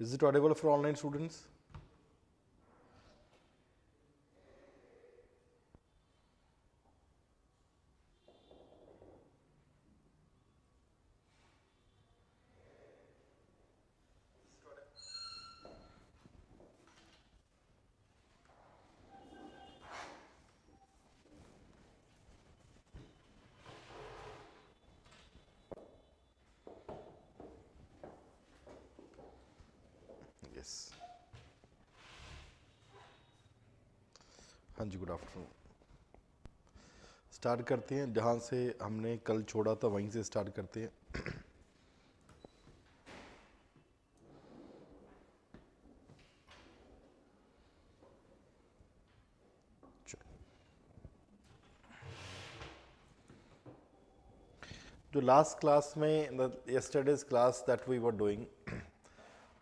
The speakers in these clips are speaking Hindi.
Is it available for online students? Start करते हैं जहाँ से हमने कल छोड़ा था वहीं से स्टार्ट करते हैं जो लास्ट क्लास में yesterday's class that we were doing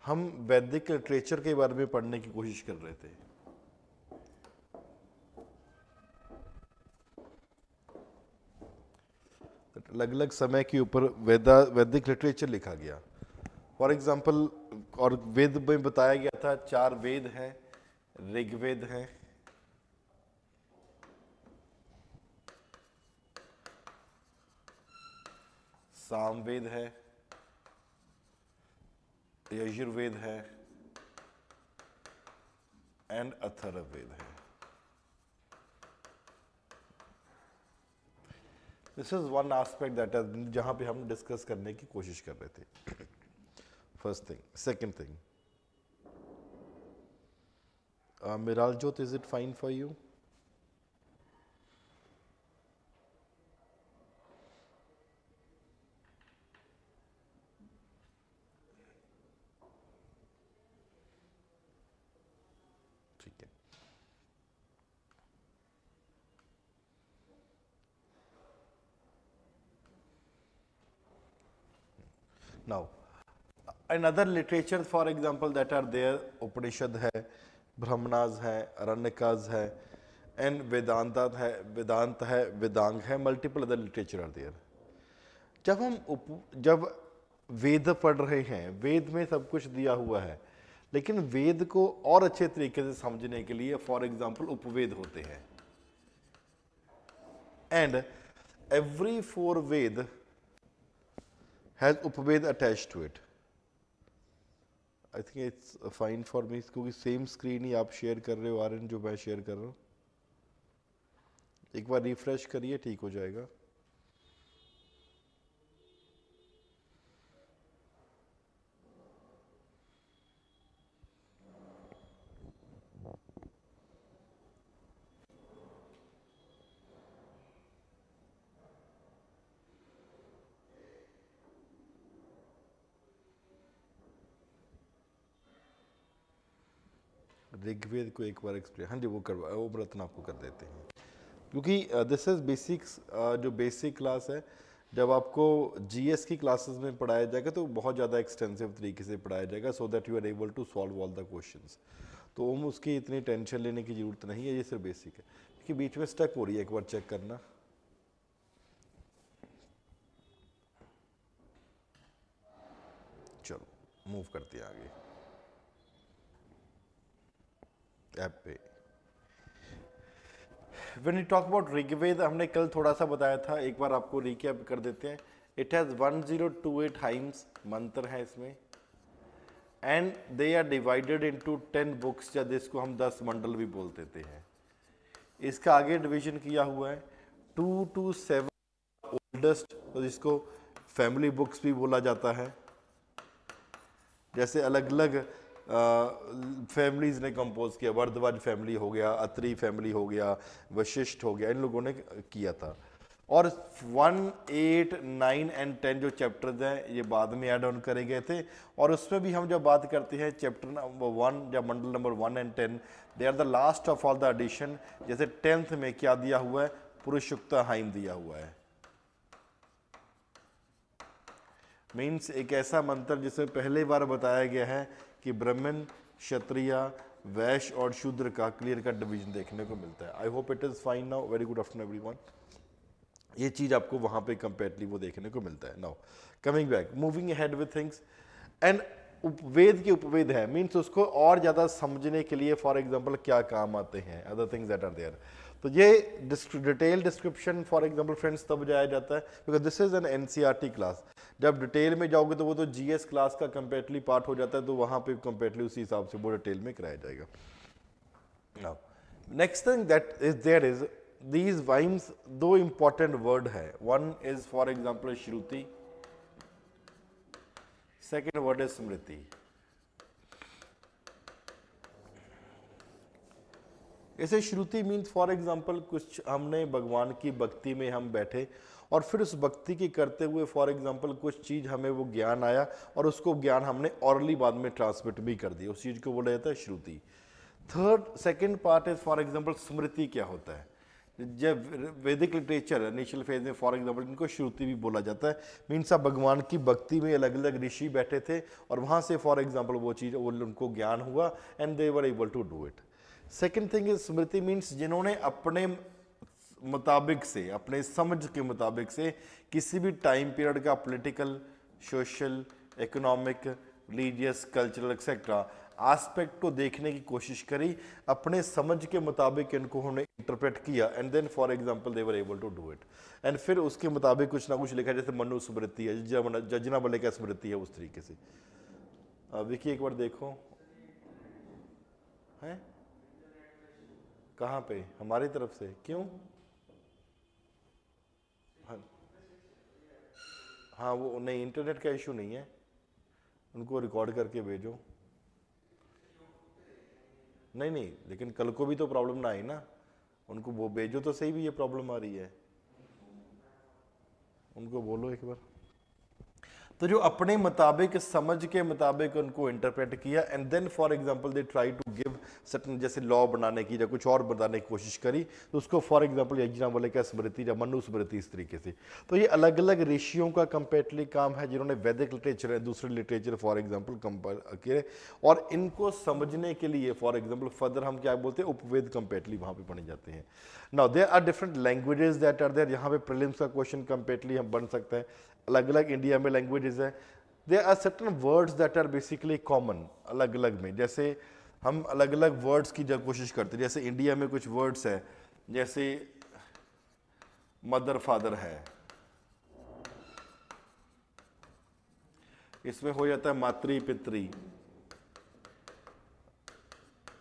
हम वैदिक लिटरेचर के बारे में पढ़ने की कोशिश कर रहे थे अलग अलग समय के ऊपर वेदा वैदिक लिटरेचर लिखा गया फॉर एग्जाम्पल और वेद में बताया गया था चार वेद हैं ऋग्वेद हैं सामवेद है यजुर्वेद है एंड अथर्ववेद है this is one aspect that is जहाँ पे हम डिस्कस करने की कोशिश कर रहे थे फर्स्ट थिंग सेकेंड थिंग मिराल जोत is it fine for you and other literature for example that are there Upanishad है ब्रह्मणाज है अरण्यकाज है एंड वेदांत है वेदांत है वेदांग है multiple other literature are there जब हम उप जब वेद पढ़ रहे हैं वेद में सब कुछ दिया हुआ है लेकिन वेद को और अच्छे तरीके से समझने के लिए फॉर एग्जाम्पल उपवेद होते हैं and every four Veda has Upaveda attach to it I think it's fine for me क्योंकि सेम स्क्रीन ही आप शेयर कर रहे हो आर जो मैं शेयर कर रहा हूँ एक बार रिफ्रेश करिए ठीक हो जाएगा ऋग्वेद को एक बार एक्सप्लेन हाँ जी वो करवा वो रत्न आपको कर देते हैं क्योंकि दिस इज़ बेसिक्स जो बेसिक क्लास है जब आपको जीएस की क्लासेस में पढ़ाया जाएगा तो बहुत ज़्यादा एक्सटेंसिव तरीके से पढ़ाया जाएगा so that you are able to solve all the question तो ओम उसकी इतनी टेंशन लेने की ज़रूरत नहीं है ये सिर्फ बेसिक है क्योंकि बीच में स्टक हो रही है एक बार चेक करना चलो मूव करते हैं आगे ऐप पे when you talk about Rigveda हमने कल थोड़ा सा बताया था एक बार आपको रिकैप कर देते हैं it has one zero two eight hymns मंत्र है इसमें and they are divided into ten books या जिसको हम दस मंडल भी बोल देते हैं इसका आगे डिविजन किया हुआ है टू टू सेवन ओल्डेस्ट तो जिसको फैमिली बुक्स भी बोला जाता है जैसे अलग अलग फैमिलीज़ ने कंपोज किया वर्धवाज फैमिली हो गया अत्री फैमिली हो गया वशिष्ठ हो गया इन लोगों ने किया था और one eight nine and ten जो चैप्टर्स हैं ये बाद में ऐड ऑन करे गए थे और उसमें भी हम जब बात करते हैं चैप्टर नंबर वन या मंडल number one and ten they are the last of all the addition जैसे टेंथ में क्या दिया हुआ है पुरुषुक्ता हाइम दिया हुआ है मीन्स एक ऐसा मंत्र जिसमें पहली बार बताया गया है कि ब्राह्मण क्षत्रिय वैश और शूद्र का क्लियर कट डिवीजन देखने को मिलता है I hope it is fine now very good afternoon one ये चीज़ आपको वहाँ पे कंपेयरली वो देखने को मिलता है now coming back moving head with things and Upaveda की उपवेद है मीन्स उसको और ज़्यादा समझने के लिए फॉर एग्जाम्पल क्या काम आते हैं other things that are there तो ये detail description for example friends तब जाया जाता है because this is an an class जब डिटेल में जाओगे तो वो तो जीएस क्लास का कंपेटली पार्ट हो जाता है तो वहाँ पे कंपेटली उसी हिसाब से वो डिटेल में कराया जाएगा next thing that is there is these वाइम्स दो इम्पॉर्टेंट वर्ड है one is for example Shruti second word is Smriti ऐसे श्रुति मीन्स फॉर एग्जांपल कुछ हमने भगवान की भक्ति में हम बैठे और फिर उस भक्ति की करते हुए फॉर एग्जांपल कुछ चीज़ हमें वो ज्ञान आया और उसको ज्ञान हमने औरली बाद में ट्रांसमिट भी कर दिया उस चीज़ को बोला जाता है Shruti third second part is for example Smriti क्या होता है जब वैदिक लिटरेचर इनिशियल फेज में फॉर एग्जाम्पल इनको श्रुति भी बोला जाता है मीन्स आप भगवान की भक्ति में अलग अलग ऋषि बैठे थे और वहाँ से फॉर एग्जाम्पल वो चीज़ वो उनको ज्ञान हुआ and they were able to do it second thing is Smriti means जिन्होंने अपने मुताबिक से अपने समझ के मुताबिक से किसी भी टाइम पीरियड का political social economic religious cultural etcetera aspect को देखने की कोशिश करी अपने समझ के मुताबिक इनको उन्होंने इंटरप्रेट किया and then for example they were able to do it and फिर उसके मुताबिक कुछ ना कुछ लिखा जैसे मनु स्मृति है जजना बल्ले का स्मृति है उस तरीके से विकी एक बार देखो है कहाँ पे हमारी तरफ से क्यों हाँ, हाँ वो नहीं इंटरनेट का इशू नहीं है उनको रिकॉर्ड करके भेजो नहीं नहीं लेकिन कल को भी तो प्रॉब्लम ना आई ना उनको वो भेजो तो सही भी ये प्रॉब्लम आ रही है उनको बोलो एक बार तो जो अपने मुताबिक समझ के मुताबिक उनको इंटरप्रेट किया and then for example they try to give certain जैसे लॉ बनाने की या कुछ और बनाने की कोशिश करी तो उसको फॉर एग्जांपल यज्ञा बोले क्या स्मृति या मनु स्मृति इस तरीके से तो ये अलग अलग रेशियों का कंपेटली काम है जिन्होंने वैदिक लिटरेचर है दूसरे लिटरेचर फॉर एग्जाम्पल कंपेयर किए और इनको समझने के लिए फॉर एग्जाम्पल फर्दर हम क्या बोलते हैं उपवेद कम्पेटली वहाँ पर पढ़े जाते हैं now there are different languages that are there यहाँ पे प्रिलिम्स का क्वेश्चन कम्पेटली हम बन सकते हैं अलग अलग इंडिया में लैंग्वेजेस हैं they are certain words that are basically common अलग अलग में जैसे हम अलग अलग वर्ड्स की जब कोशिश करते हैं जैसे इंडिया में कुछ वर्ड्स है जैसे मदर फादर है इसमें हो जाता है मातृ पितृ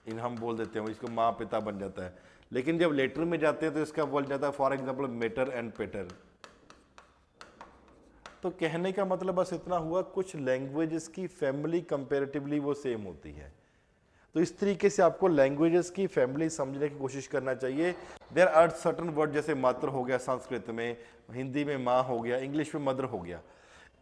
इन हम बोल देते हैं इसको माँ पिता बन जाता है लेकिन जब लेटर में जाते हैं तो इसका बोल जाता है for example mater and pater तो कहने का मतलब बस इतना हुआ कुछ लैंग्वेजेस की फैमिली कंपेरेटिवली वो सेम होती है तो इस तरीके से आपको लैंग्वेजेस की फैमिली समझने की कोशिश करना चाहिए देर आर सर्टन वर्ड जैसे मात्र हो गया संस्कृत में हिंदी में माँ हो गया इंग्लिश में मदर हो गया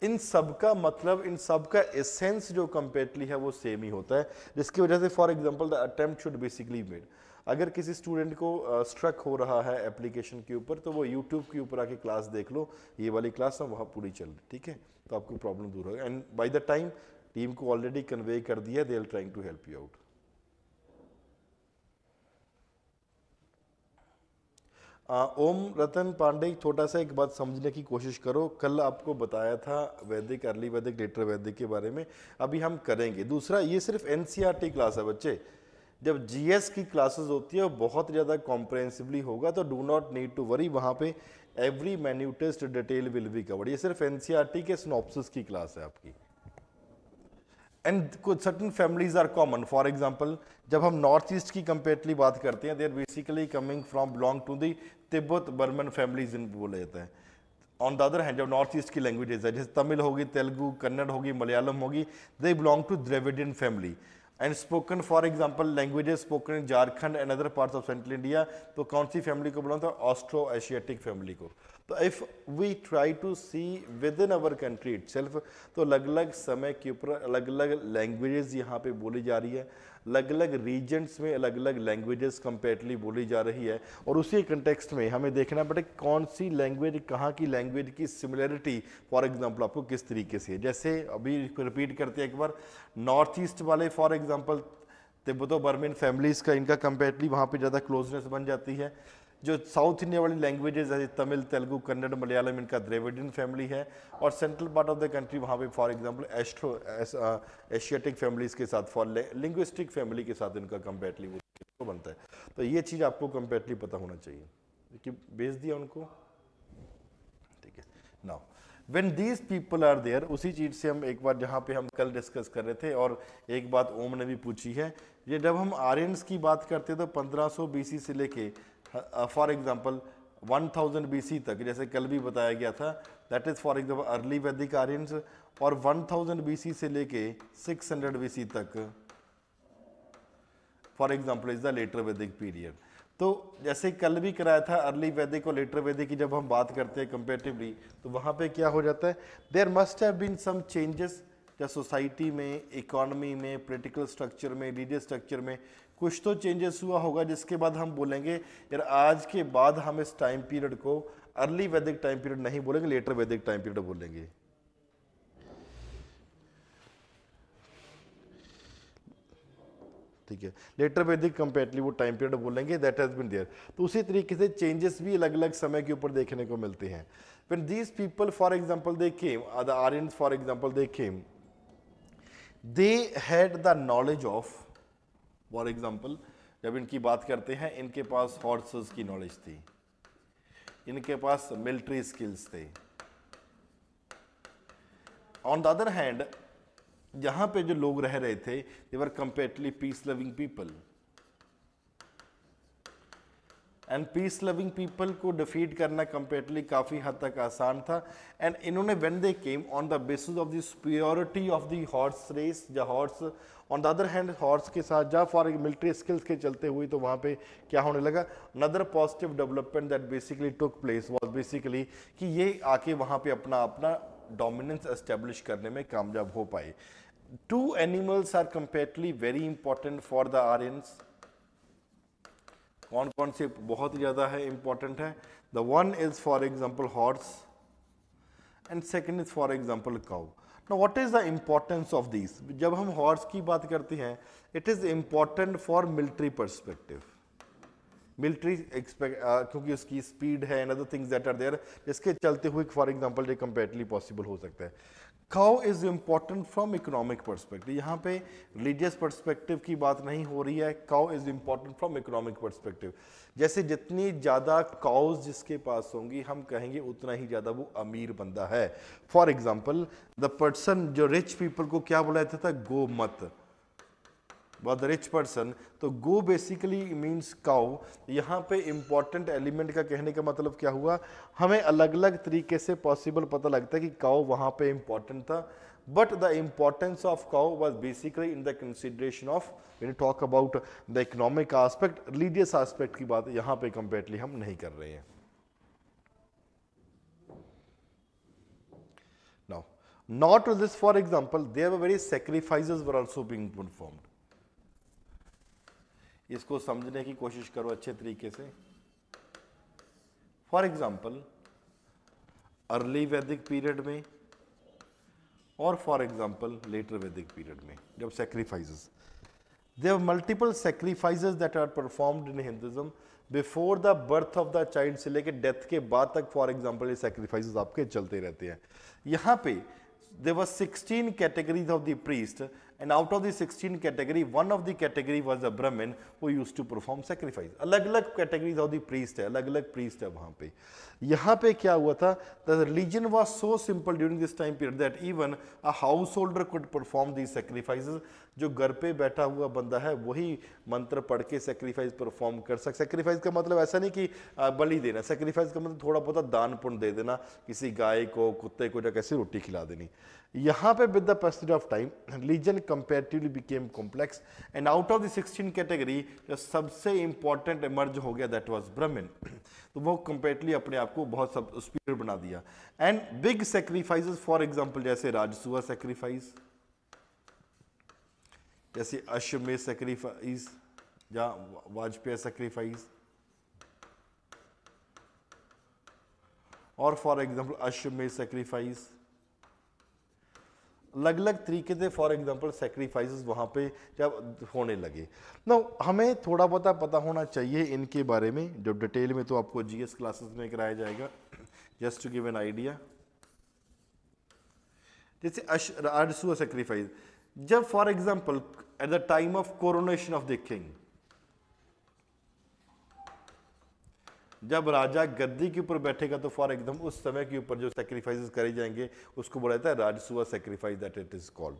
इन सब का मतलब इन सब का एसेंस जो कंपेरेटली है वो सेम ही होता है जिसकी वजह से for example the attempt should basically made अगर किसी स्टूडेंट को स्ट्रक हो रहा है एप्लीकेशन के ऊपर तो वो यूट्यूब के ऊपर आके क्लास देख लो ये वाली क्लास ना वहाँ पूरी चल रही ठीक है तो आपको प्रॉब्लम दूर होगा and by the time team को ऑलरेडी कन्वे कर दिया they are trying to help you out Om Ratan Pande छोटा सा एक बात समझने की कोशिश करो कल आपको बताया था वैदिक अर्ली वैदिक लेटर वैदिक के बारे में अभी हम करेंगे दूसरा ये सिर्फ एनसीईआरटी क्लास e है बच्चे जब जीएस की क्लासेस होती है वो बहुत ज़्यादा कॉम्प्रेंसिवली होगा तो do not need to worry वहाँ पे every minutest detail will be covered ये सिर्फ एन e के स्नोपसिस की क्लास है आपकी एंड कुछ certain families are common for example जब हम नॉर्थ ईस्ट की कंपेयरली बात करते हैं they are basically coming from belong to the Tibeto Burman families इन बोला जाता है ऑन द अदर हैंड जब नॉर्थ ईस्ट की लैंग्वेजेज है जैसे तमिल होगी तेलुगू कन्नड़ होगी मलयालम होगी they belong to Dravidian family and spoken for example languages spoken in Jharkhand and other parts of central India तो कौन सी फैमिली को बोला था ऑस्ट्रो एशियाटिक फैमिली को तो if we try to see within our country it तो अलग अलग समय के ऊपर अलग अलग लैंग्वेजेज यहाँ पे बोली जा रही है अलग अलग रीजन्स में अलग अलग लैंग्वेजेस कंपेयरली बोली जा रही है और उसी कंटेक्सट में हमें देखना पड़े कौन सी लैंग्वेज कहाँ की लैंग्वेज की सिमिलरिटी फॉर एग्जाम्पल आपको किस तरीके से जैसे अभी रिपीट करते हैं एक बार नॉर्थ ईस्ट वाले for example Tibeto Burman families का इनका कंपेयरली वहाँ पर ज़्यादा क्लोजनेस बन जाती है जो साउथ इंडिया वाली लैंग्वेजेज है तमिल तेलुगु कन्नड़ मलयालम इनका द्रेविडियन फैमिली है और central part of the country वहाँ पे for example Austro Asiatic families के साथ फॉर लिंग्विस्टिक फैमिली के साथ इनका कम्पेटली वो तो बनता है तो ये चीज़ आपको कम्पेटली पता होना चाहिए कि भेज दिया उनको ठीक है ना when these people are there उसी चीज़ से हम एक बार जहाँ पे हम कल डिस्कस कर रहे थे और एक बात ओम ने भी पूछी है ये जब हम आर्यंस की बात करते हैं तो 1500 बीसी से लेके फॉर एग्जाम्पल 1000 बीसी तक जैसे कल भी बताया गया था that is for example early Vedic Aryans और 1000 बीसी से लेके 600 बीसी तक for example is the later Vedic period तो जैसे कल भी कराया था अर्ली वैदिक और लेटर वैदिक की जब हम बात करते हैं कंपेरेटिवली तो वहाँ पे क्या हो जाता है there must have been some changes या सोसाइटी में इकोनॉमी में पॉलिटिकल स्ट्रक्चर में रिलीजियस स्ट्रक्चर में कुछ तो चेंजेस हुआ होगा जिसके बाद हम बोलेंगे यार आज के बाद हम इस टाइम पीरियड को अर्ली वैदिक टाइम पीरियड नहीं बोलेंगे लेटर वैदिक टाइम पीरियड बोलेंगे ठीक है लेटर वैदिक कंपेटली वो टाइम पीरियड बोलेंगे दैट हैज़ बिन देयर तो उसी तरीके से चेंजेस भी अलग अलग समय के ऊपर देखने को मिलते हैं फिर these people for example they came for example for they had the knowledge of for example जब इनकी बात करते हैं इनके पास हॉर्सेस की नॉलेज थी इनके पास मिलिट्री स्किल्स थे ऑन द अदर हैंड यहां पे जो लोग रह रहे थे they were completely peace loving people and peace loving people को डिफीट करना कंपेरेटिवली काफ़ी हद तक आसान था एंड इन्होंने when they came on the basis of the superiority of the horse race या horse on the other hand horse के साथ जा फॉर मिलिट्री स्किल्स के चलते हुए तो वहाँ पे क्या होने लगा another positive development that basically took place was basically कि ये आके वहाँ पे अपना अपना डोमिनेंस एस्टेब्लिश करने में कामयाब हो पाए two animals are completely very important for the Aryans कौन कौन से बहुत ही ज़्यादा है इम्पॉर्टेंट है the one is for example horse and second is for example cow ना what is the importance of this जब हम हॉर्स की बात करते हैं it is important for military perspective military aspect क्योंकि उसकी स्पीड है and other things that are there जिसके चलते हुए फॉर एग्जाम्पल ये कंपेरेटली पॉसिबल हो सकता है cow is important from economic perspective यहाँ पे रिलीजियस परस्पेक्टिव की बात नहीं हो रही है cow is important from economic perspective जैसे जितनी ज़्यादा काउज जिसके पास होंगी हम कहेंगे उतना ही ज़्यादा वो अमीर बंदा है फॉर एग्ज़ाम्पल द पर्सन जो रिच पीपल को क्या बुलाया जाता था गो मत द रिच पर्सन तो गो बेसिकली मीन्स काउ यहाँ पे इम्पॉर्टेंट एलिमेंट का कहने का मतलब क्या हुआ हमें अलग अलग तरीके से पॉसिबल पता लगता है कि काउ वहाँ पे इम्पॉर्टेंट था but the importance of cow was basically in the consideration of you talk about the economic aspect religious aspect की बात यहाँ पे कंपेयरली हम नहीं कर रहे हैं Not this, for example, there were very sacrifices were also being performed. इसको समझने की कोशिश करो अच्छे तरीके से for example early Vedic period में और for example later Vedic period में जब सेक्रीफाइजेस देव multiple sacrifices that are performed in Hinduism before the birth of the child से लेकर डेथ के बाद तक फॉर एग्जाम्पल ये सेक्रीफाइजेस आपके चलते रहते हैं यहाँ पे there were sixteen categories of the priest and out of sixteen category one of the category was a Brahmin वो यूज टू परफॉर्म सेक्रीफाइस अलग अलग कैटेगरीज ऑफ द प्रीस्ट है अलग अलग प्रीस्ट है वहाँ पे यहाँ पे क्या हुआ था the religion was so simple during this time period that even a householder could perform the sacrifice जो घर पे बैठा हुआ बंदा है वही मंत्र पढ़ के सेक्रीफाइस परफॉर्म कर सक सेक्रीफाइस का मतलब ऐसा नहीं कि बलि देना सेक्रीफाइस का मतलब थोड़ा बहुत दान पुण्य दे देना किसी गाय को कुत्ते को या कैसे रोटी खिला देनी यहाँ पे with the passage of time religion comparatively became complex and out of the sixteen category जो सबसे इंपॉर्टेंट इमर्ज हो गया दैट वॉज ब्रह्मिन तो वो कंपेरेटिवली अपने आप को बहुत सब स्पीड बना दिया and big sacrifice for example जैसे राजसुआ सेक्रीफाइस जैसे अश्वमे सेक्रीफाइस या वाजपेयी सेक्रीफाइस और फॉर एग्जाम्पल अश्वमे सेक्रीफाइस अलग अलग तरीके से फॉर एग्जांपल सेक्रीफाइस वहाँ पे जब होने लगे ना हमें थोड़ा बहुत पता होना चाहिए इनके बारे में जब डिटेल में तो आपको जीएस क्लासेस में कराया जाएगा just to give an idea जैसे अश सेक्रीफाइस जब for example at the time of coronation of the king जब राजा गद्दी के ऊपर बैठेगा तो फॉर एकदम उस समय के ऊपर जो सेक्रीफाइस करे जाएंगे उसको बोला जाता है Rajasuya sacrifice that it is called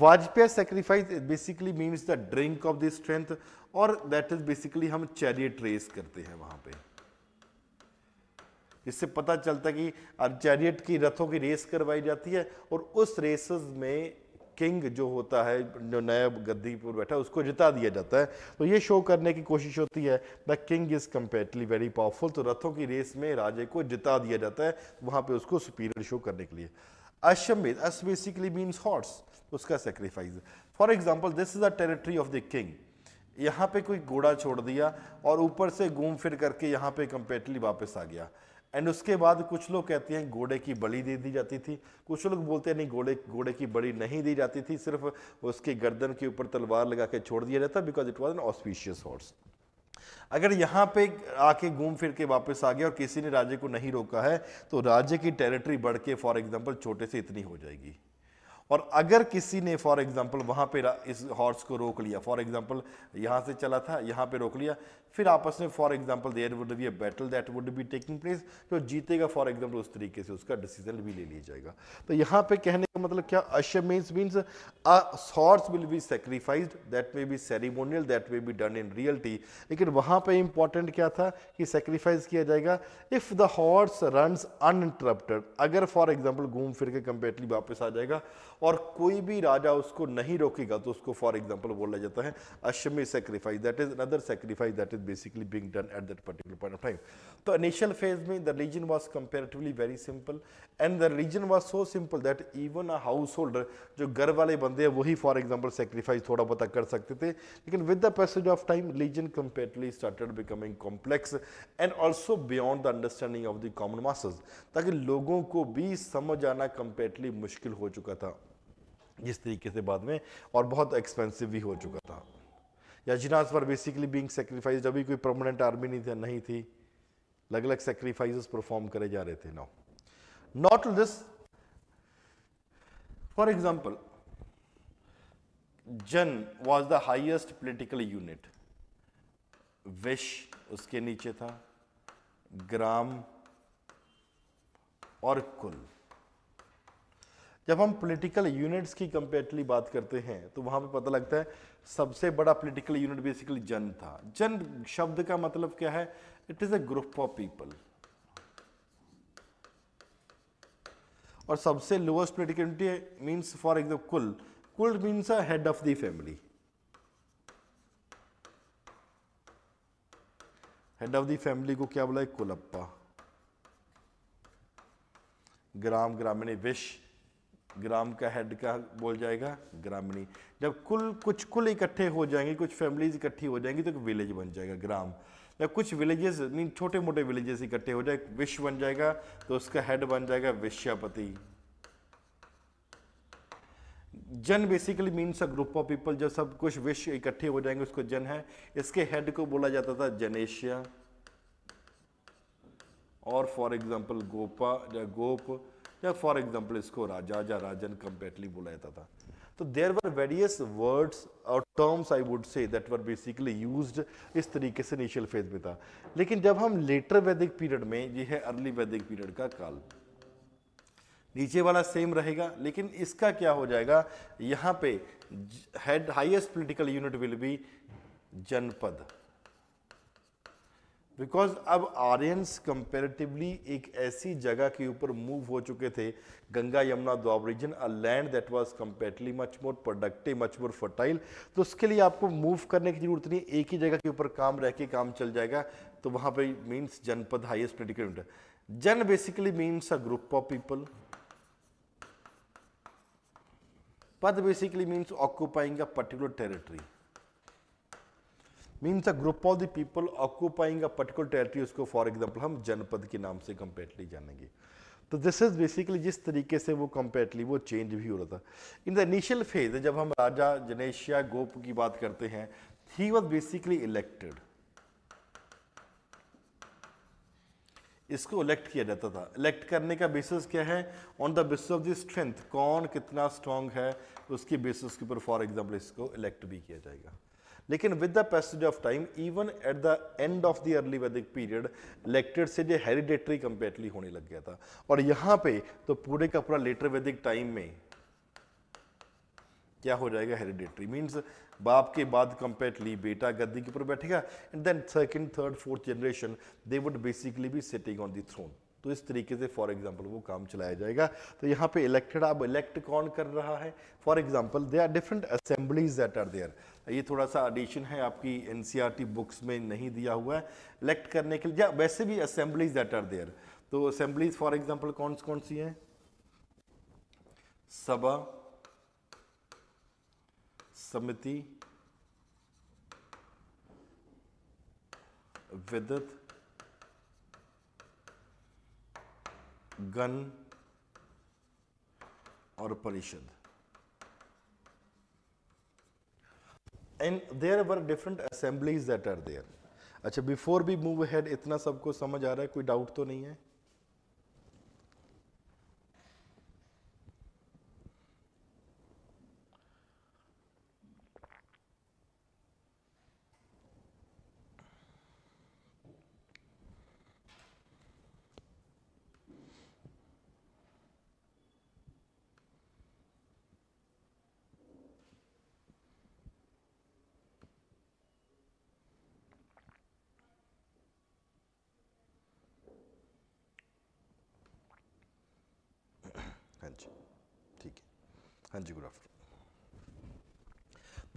Vajapeya sacrifice basically means the drink of the strength और दैट इज बेसिकली हम चैरियट रेस करते हैं वहां पे इससे पता चलता कि चैरियट की रथों की रेस करवाई जाती है और उस रेसेस में किंग जो होता है जो नया गद्दी पर बैठा है उसको जिता दिया जाता है तो ये शो करने की कोशिश होती है the king is completely very powerful तो रथों की रेस में राजे को जिता दिया जाता है वहाँ पर उसको सुपीरियर शो करने के लिए Ashwamedha Ashwa basically means horse उसका sacrifice for example this is the territory of the king यहाँ पे कोई घोड़ा छोड़ दिया और ऊपर से घूम फिर करके यहाँ पे कम्पेटली वापस आ गया एंड उसके बाद कुछ लोग कहते हैं घोड़े की बलि दे दी जाती थी कुछ लोग बोलते हैं नहीं घोड़े घोड़े की बलि नहीं दी जाती थी सिर्फ उसके गर्दन के ऊपर तलवार लगा के छोड़ दिया जाता because it was an auspicious horse अगर यहाँ पे आके घूम फिर के वापस आ गया और किसी ने राज्य को नहीं रोका है तो राज्य की टेरिटरी बढ़ के फॉर एग्जाम्पल छोटे से इतनी हो जाएगी और अगर किसी ने फॉर एग्जाम्पल वहाँ पे इस हॉर्स को रोक लिया फॉर एग्जाम्पल यहाँ से चला था यहाँ पे रोक लिया फिर आपस में for example there would be a battle that would be taking place जो जीतेगा फॉर एग्जाम्पल उस तरीके से उसका डिसीजन भी ले लिया जाएगा तो यहाँ पे कहने का मतलब क्या Ashwa means means a horse will be sacrifice that may be ceremonial that may be done in reality लेकिन वहाँ पे इंपॉर्टेंट क्या था कि सेक्रीफाइस किया जाएगा if the horse run uninterrupted अगर फॉर एग्जाम्पल घूम फिर के कंप्लीटली वापस आ जाएगा और कोई भी राजा उसको नहीं रोकेगा तो उसको फॉर एग्जाम्पल बोला जाता है अश्य में sacrifice that is another sacrifice that is is basically being done at that particular point of time. The initial phase mean the religion was comparatively very simple and the religion was so simple that even a householder जो घर वाले बंदे हैं वही for example sacrifice थोड़ा बहुत कर सकते थे लेकिन with the passage of time religion comparatively started becoming complex and also beyond the understanding of the common masses ताकि लोगों को भी समझ आना comparatively मुश्किल हो चुका था जिस तरीके से बाद में और बहुत एक्सपेंसिव भी हो चुका था यजनाज पर बेसिकली बींग सेक्रीफाइस अभी कोई परमानेंट आर्मी नहीं थे नहीं थी अलग अलग सेक्रीफाइस परफॉर्म करे जा रहे थे now not this for example Jana was the highest political unit Vish उसके नीचे था ग्राम और कुल जब हम पॉलिटिकल यूनिट्स की कंपेरेटली बात करते हैं तो वहां पे पता लगता है सबसे बड़ा पॉलिटिकल यूनिट बेसिकली जन था जन शब्द का मतलब क्या है it is a group of people और सबसे lowest political unit means for example kula kula means a head of the family head of the family को क्या बोला है कुलप्पा ग्राम ग्रामीण विश्व ग्राम का हेड का बोल जाएगा ग्रामीणी जब कुल कुछ कुल इकट्ठे हो जाएंगे कुछ फैमिलीज इकट्ठी हो जाएंगी तो एक विलेज बन जाएगा ग्राम या कुछ विलेजेस मीन छोटे मोटे विलेजेस इकट्ठे हो जाए विश्व बन जाएगा तो उसका हेड बन जाएगा Vishpati Jana basically means a group of people जब सब कुछ विश्व इकट्ठे हो जाएंगे उसको जन है इसके हेड को बोला जाता था जनेशिया और फॉर एग्जाम्पल गोपा या गोप या फॉर एग्जाम्पल इसको राजा या राजन कम्पेटली बोला जाता था तो देर वर वेरियस वर्ड्स और terms I would say that were basically use इस तरीके से इनिशियल फेज में था लेकिन जब हम लेटर वैदिक पीरियड में ये है अर्ली वैदिक पीरियड का काल नीचे वाला सेम रहेगा लेकिन इसका क्या हो जाएगा यहाँ पे head highest political unit will be Janapada because अब आर्यंस कंपेरेटिवली एक ऐसी जगह के ऊपर मूव हो चुके थे Ganga Yamuna Doab region a land that was comparatively much more productive much more fertile तो उसके लिए आपको मूव करने की जरूरत नहीं एक ही जगह के ऊपर काम रह के काम चल जाएगा तो वहाँ पर means Janapada highest unit Jana basically means a group of people pada basically means occupying a particular territory means a group of the people occupying a particular territory उसको फॉर एग्जाम्पल हम जनपद के नाम से कम्पेटली जानेंगे तो दिस इज बेसिकली जिस तरीके से वो कम्पेटली वो चेंज भी हो रहा था इन द इनिशियल फेज जब हम राजा जनेशिया गोप की बात करते हैं ही वॉज बेसिकली इलेक्टेड इसको इलेक्ट किया जाता था इलेक्ट करने का बेसिस क्या है on the basis of the strength कौन कितना स्ट्रांग है उसके बेसिस के ऊपर फॉर एग्जाम्पल इसको इलेक्ट भी किया जाएगा लेकिन with the passage of time even at the end of the early Vedic period elected से जो हेरिडेटरी कंपेटली होने लग गया था और यहाँ पे तो पूरे का पूरा लेटर वैदिक टाइम में क्या हो जाएगा हेरिडेटरी मीन्स बाप के बाद कंपेटली बेटा गद्दी के ऊपर बैठेगा and then second third fourth generation they would basically be sitting on the throne तो इस तरीके से फॉर एग्जाम्पल वो काम चलाया जाएगा तो यहाँ पे इलेक्टेड अब इलेक्ट कौन कर रहा है for example they are different assemblies that are there ये थोड़ा सा एडिशन है आपकी एन बुक्स e में नहीं दिया हुआ है इलेक्ट करने के लिए वैसे भी असेंबलीज दैट आर देयर तो असेंबलीज फॉर एग्जांपल कौन कौन सी हैं सभा समिति विद्युत गण और परिषद and there were different assemblies that are there अच्छा बिफोर बी मूव हैड इतना सबको समझ आ रहा है कोई डाउट तो नहीं है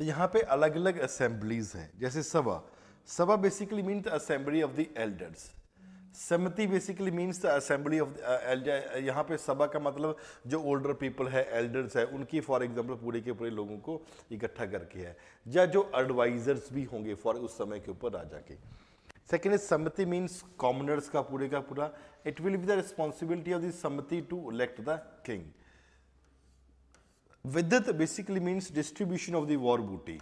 तो यहाँ पे अलग अलग असेंबलीज हैं जैसे Sabha Sabha basically means the assembly of the elders Samiti basically means the assembly of यहाँ पे सभा का मतलब जो ओल्डर पीपल है एल्डर्स है उनकी फॉर एग्जाम्पल पूरे के पूरे लोगों को इकट्ठा करके है या जो एडवाइजर्स भी होंगे फॉर उस समय के ऊपर राजा के second is Samiti means commoners का पूरे का पूरा it will be the responsibility of the Samiti to elect the king Vidut basically means distribution of the war booty.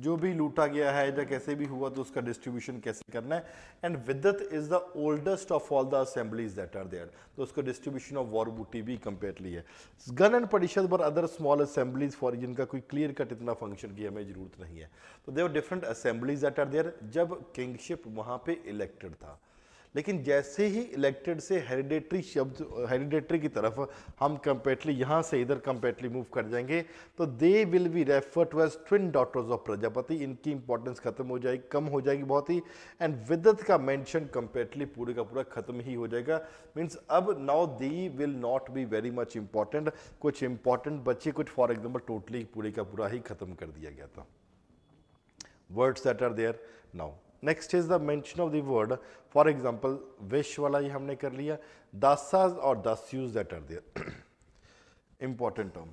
जो भी लूटा गया है या कैसे भी हुआ तो उसका डिस्ट्रीब्यूशन कैसे करना है and Vidatha is the oldest of all the assemblies that are there तो उसका डिस्ट्रीब्यूशन ऑफ वॉर बूटी भी कंपेयरली है गन एंड परिषद पर अदर स्मॉल असेंबलीज फॉर जिनका कोई क्लियर कट इतना फंक्शन की हमें जरूरत नहीं है तो there different assemblies that are there जब किंगशिप वहां पर इलेक्टेड था लेकिन जैसे ही इलेक्टेड से हेरिडेटरी शब्द हेरिडेटरी की तरफ हम कंपेटली यहाँ से इधर कंपेटली मूव कर जाएंगे तो they will be refer to as twin daughters of Prajapati इनकी इंपॉर्टेंस खत्म हो जाएगी कम हो जाएगी बहुत ही एंड विदत का मेंशन कंपेटली पूरे का पूरा खत्म ही हो जाएगा मीन्स अब now they will not be very much important कुछ इंपॉर्टेंट बच्चे कुछ फॉर एग्जाम्पल टोटली पूरे का पूरा ही खत्म कर दिया गया था words that are there now Next is the mention of the word. For example, विश वाला ये हमने कर लिया दासाज और Dasyus that important term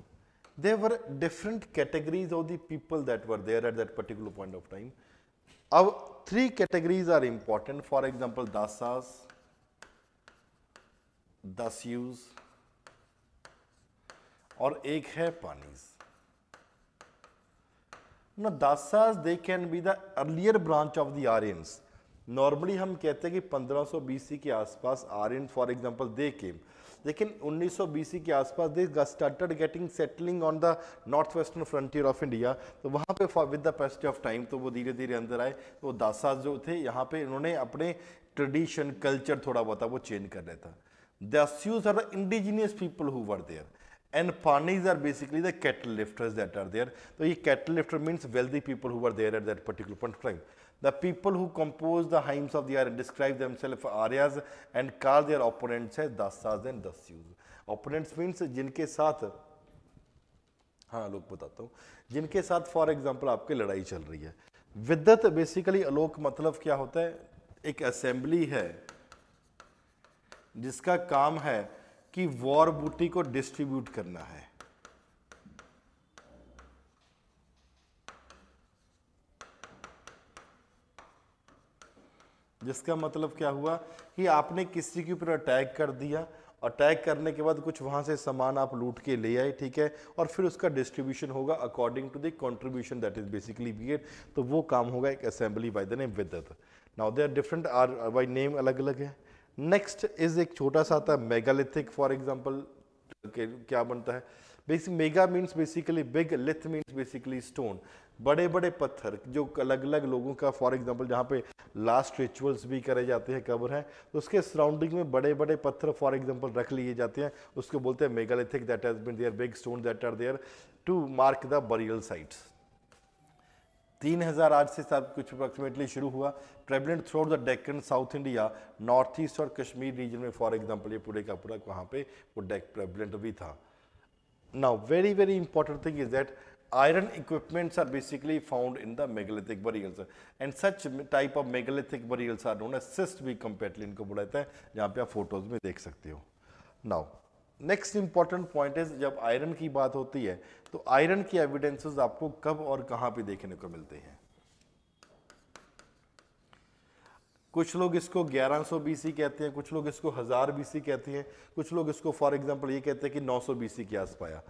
there were different categories of the people that were there at that particular point of time our three categories are important for example dasas dasus, और एक है Nadasas, they can be the earlier branch of the Aryan normally हम कहते हैं कि 1500 बीसी के आसपास Aryan for example they came लेकिन 1900 बीसी के आसपास they started getting settling on the north western frontier of India तो वहाँ पे with the past of time तो वो धीरे धीरे अंदर आए तो वो दासा जो थे यहाँ पे इन्होंने अपने ट्रेडिशन कल्चर थोड़ा बहुत वो चेंज कर लिया था those are the indigenous people who were there and Panis are basically the cattle lifters that are there तो ये cattle lifter means wealthy people who're there at that particular point time the people who compose the hymns of the describe themselves Aryas and call their opponents है दस साज एंड दस यूज ओपोनेंट्स मीन्स जिनके साथ हाँ लोग बताता हूँ जिनके साथ फॉर एग्जाम्पल आपकी लड़ाई चल रही है विद्यत बेसिकली अलोक मतलब क्या होता है एक असेंबली है जिसका काम है कि वॉर बूटी को डिस्ट्रीब्यूट करना है जिसका मतलब क्या हुआ कि आपने किसी के ऊपर अटैक कर दिया अटैक करने के बाद कुछ वहां से सामान आप लूट के ले आए ठीक है और फिर उसका डिस्ट्रीब्यूशन होगा according to the contribution that is basically बीएड तो वो काम होगा एक असेंबली बाय द नेम विद now they are different are by name अलग अलग है नेक्स्ट इज एक छोटा सा आता है मेगालिथिक फॉर एग्जाम्पल क्या बनता है basic mega means basically big lith means basically stone बड़े बड़े पत्थर जो अलग अलग लोगों का फॉर एग्जांपल जहाँ पे लास्ट रिचुअल्स भी करे जाते हैं कब्र हैं तो उसके सराउंडिंग में बड़े बड़े पत्थर फॉर एग्जांपल रख लिए जाते हैं उसको बोलते हैं megalithic that has been there big stone that are there to mark the burial sites तीन हज़ार आज से सब कुछ अप्रॉक्सीमेटली शुरू हुआ prevalent through the Deccan south India north east और कश्मीर रीजन में फॉर एग्जांपल ये पूरे का पूरा वहाँ पे वो डेक प्रेबलेंट भी था now very very important thing is that iron equipments are basically found in the megalithic burials and such type of megalithic burials are known as cist भी कंपेटली इनको बोला जाता है जहाँ पे आप फोटोज में देख सकते हो now next important point is जब आयरन की बात होती है तो आयरन की एविडेंसेस आपको कब और कहां पे देखने को मिलते हैं कुछ लोग इसको 1100 बीसी कहते हैं कुछ लोग इसको हजार बीसी कहते हैं कुछ लोग इसको फॉर एग्जांपल ये कहते हैं कि 900 बीसी के आस पाया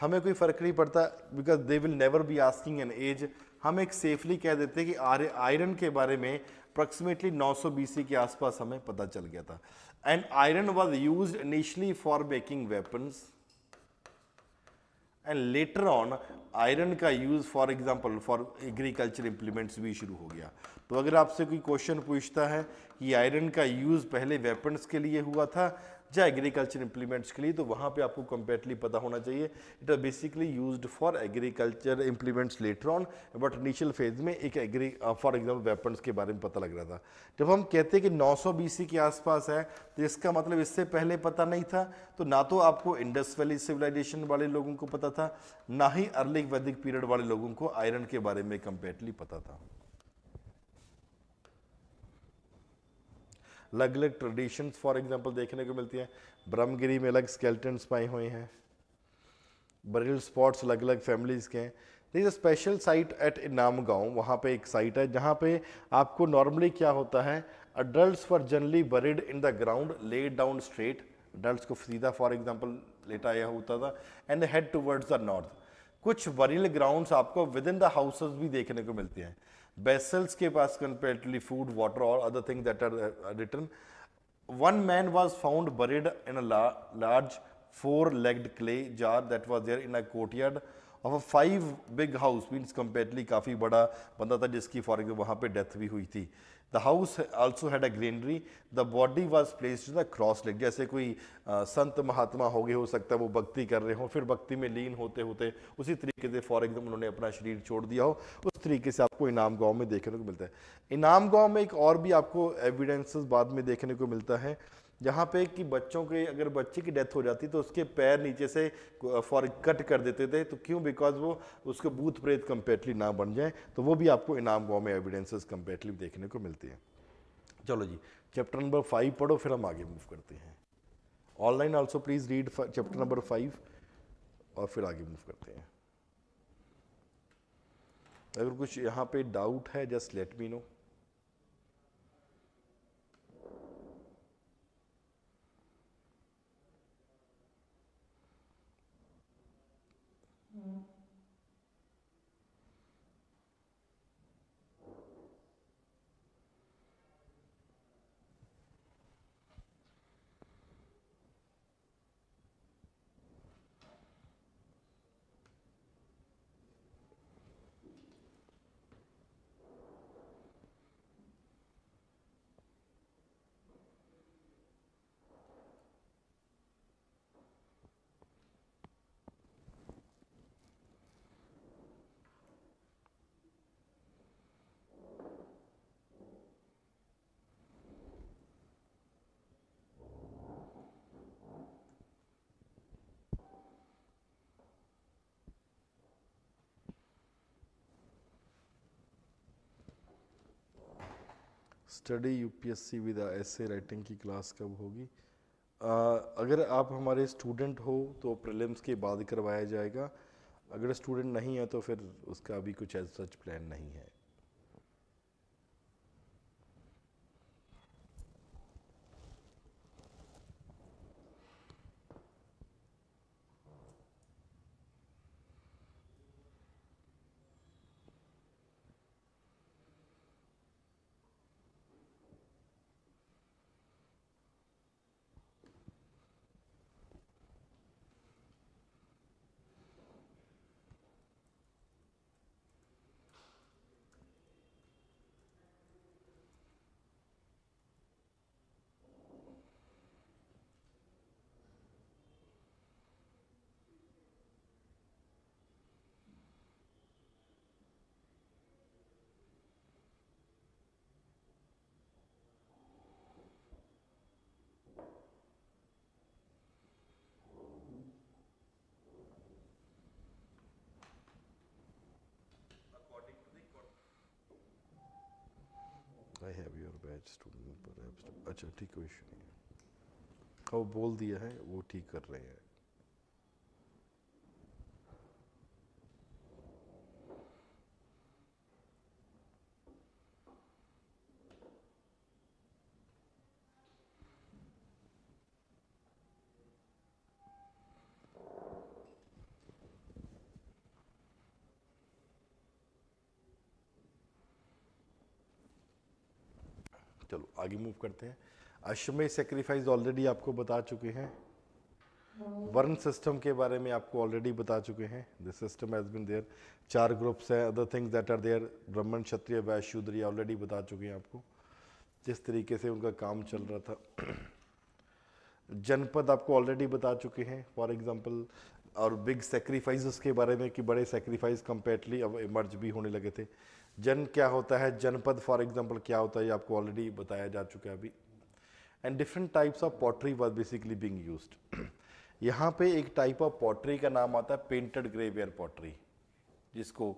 हमें कोई फ़र्क नहीं पड़ता because they will never be asking an age हम एक सेफली कह देते हैं कि आयरन के बारे में अप्रॉक्सीमेटली 900 बीसी के आसपास हमें पता चल गया था and iron was used initially for making weapons and later on iron का use for example for agriculture implements भी शुरू हो गया तो अगर आपसे कोई क्वेश्चन पूछता है कि आयरन का यूज़ पहले वेपन्स के लिए हुआ था या एग्रीकल्चर इम्प्लीमेंट्स के लिए तो वहाँ पे आपको कम्पेटली पता होना चाहिए it are basically use for agriculture implements later on but initial phase में एक एग्री फॉर एग्जाम्पल वेपन्स के बारे में पता लग रहा था जब हम कहते हैं कि 900 बीस के आसपास है तो इसका मतलब इससे पहले पता नहीं था तो ना तो आपको इंडस वैली सिविलाइजेशन वाले लोगों को पता था ना ही अर्ली वैदिक पीरियड वाले लोगों को आयरन के बारे में कंपेयरली पता था अलग अलग ट्रेडिशंस फॉर एग्जांपल देखने को मिलती हैं ब्रह्मगिरी में अलग स्केल्टन्स पाए हुए हैं बरेल स्पॉट्स अलग अलग फैमिलीज़ के हैं this a special site at Inamgaon वहाँ पे एक साइट है जहाँ पे आपको नॉर्मली क्या होता है adult for generally buried in the ground laid down straight adult को सीधा फॉर एग्जाम्पल लेटाया होता था and head towards the north कुछ बरिल ग्राउंड्स आपको विद इन द हाउसेज भी देखने को मिलते हैं vessels ke paas comparatively food, water or other things that are uh, written. One man was found buried in a la large four-legged clay jar that was there in a courtyard of a five big house means comparatively काफ़ी बड़ा बंदा था जिसकी फॉर एग्जाम्पल वहाँ पे डेथ भी हुई थी The house also had a greenery. The body was placed in a cross leg. जैसे कोई आ, संत महात्मा हो गए हो सकता है वो भक्ति कर रहे हो फिर भक्ति में लीन होते होते उसी तरीके से फॉर एग्जाम्पल उन्होंने अपना शरीर छोड़ दिया हो उस तरीके से आपको इनाम गांव में देखने को मिलता है इनाम गांव में एक और भी आपको एविडेंसेस बाद में देखने को मिलता है जहाँ पे कि बच्चों के अगर बच्चे की डेथ हो जाती तो उसके पैर नीचे से फॉर कट कर देते थे तो क्यों बिकॉज वो उसके बूथ प्रेत कम्पेटली ना बन जाए तो वो भी आपको इनाम गाँव में एविडेंसेस कम्पेटली देखने को मिलती है चलो जी चैप्टर नंबर फाइव पढ़ो फिर हम आगे मूव करते हैं online also please read chapter number five और फिर आगे मूव करते हैं अगर कुछ यहाँ पे डाउट है just let me know study UPSC with ऐसे राइटिंग की क्लास कब होगी अगर आप हमारे स्टूडेंट हो तो प्रिलिम्स के बाद करवाया जाएगा अगर स्टूडेंट नहीं है तो फिर उसका अभी कुछ सच प्लान नहीं है बैड स्टूडेंट पर अच्छा ठीक क्वेश्चन है और बोल दिया है वो ठीक कर रहे हैं आगे मूव करते हैं अश्वमेध सेक्रीफाइस ऑलरेडी आपको बता चुके हैं वर्ण सिस्टम के बारे में आपको ऑलरेडी बता चुके हैं the system has been there चार ग्रुप्स हैं other things that are there Brahmin Kshatriya वैश्यूद्री already बता चुके हैं आपको जिस तरीके से उनका काम चल रहा था जनपद आपको ऑलरेडी बता चुके हैं फॉर एग्जाम्पल और बिग सेक्रीफाइस के बारे में कि बड़े सेक्रीफाइस कम्पेटली अब इमर्ज भी होने लगे थे जन क्या होता है जनपद फॉर एग्जाम्पल क्या होता है ये आपको ऑलरेडी बताया जा चुका है अभी and different types of pottery was basically being use यहाँ पे एक टाइप ऑफ पॉटरी का नाम आता है पेंटेड ग्रेवियर पॉटरी जिसको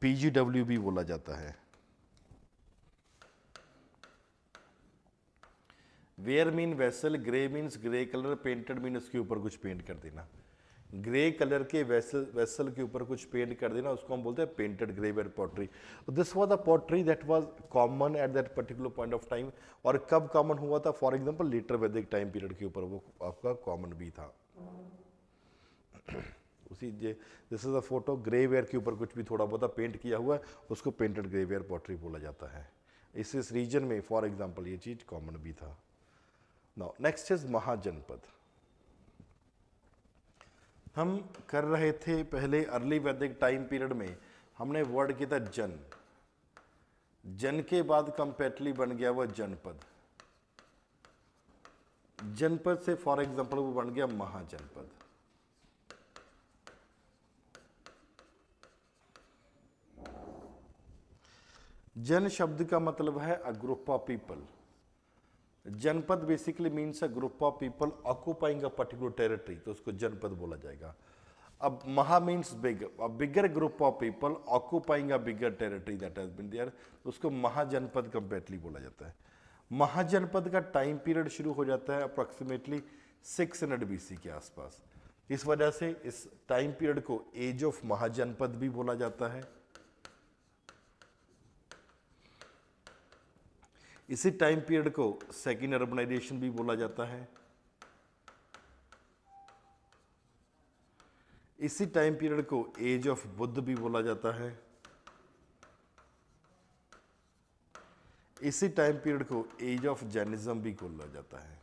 पी जी डब्ल्यू भी बोला जाता है ware mean vessel grey means grey colour painted mean उसके ऊपर कुछ पेंट कर देना ग्रे कलर के वेसल वेसल के ऊपर कुछ पेंट कर देना उसको हम बोलते हैं painted grey ware pottery this was a pottery that was common at that particular point of time और कब कॉमन हुआ था for example later Vedic time period के ऊपर वो आपका कॉमन भी था उसी जे this is a photo grey ware के ऊपर कुछ भी थोड़ा बहुत पेंट किया हुआ है उसको पेंटेड ग्रे वेयर पॉटरी बोला जाता है इस इस रीजन में फॉर एग्जाम्पल ये चीज़ कॉमन भी था नाउ नेक्स्ट इज महाजनपद हम कर रहे थे पहले अर्ली वैदिक टाइम पीरियड में हमने वर्ड किया था जन जन के बाद कंपेटली बन गया वह जनपद जनपद से फॉर एग्जांपल वो बन गया महाजनपद जन शब्द का मतलब है a group of people janapada basically means a group of people occupying a particular territory तो उसको जनपद बोला जाएगा अब maha means big a bigger group of people occupying a bigger territory that has been there उसको महाजनपद कंपेटली बोला जाता है महाजनपद का टाइम पीरियड शुरू हो जाता है अप्रॉक्सीमेटली सिक्स हंड्रेड बी के आसपास इस वजह से इस टाइम पीरियड को एज ऑफ महाजनपद भी बोला जाता है इसी टाइम पीरियड को सेकेंड अर्बनाइजेशन भी बोला जाता है इसी टाइम पीरियड को एज ऑफ बुद्ध भी बोला जाता है इसी टाइम पीरियड को एज ऑफ जैनिज्म भी बोला जाता है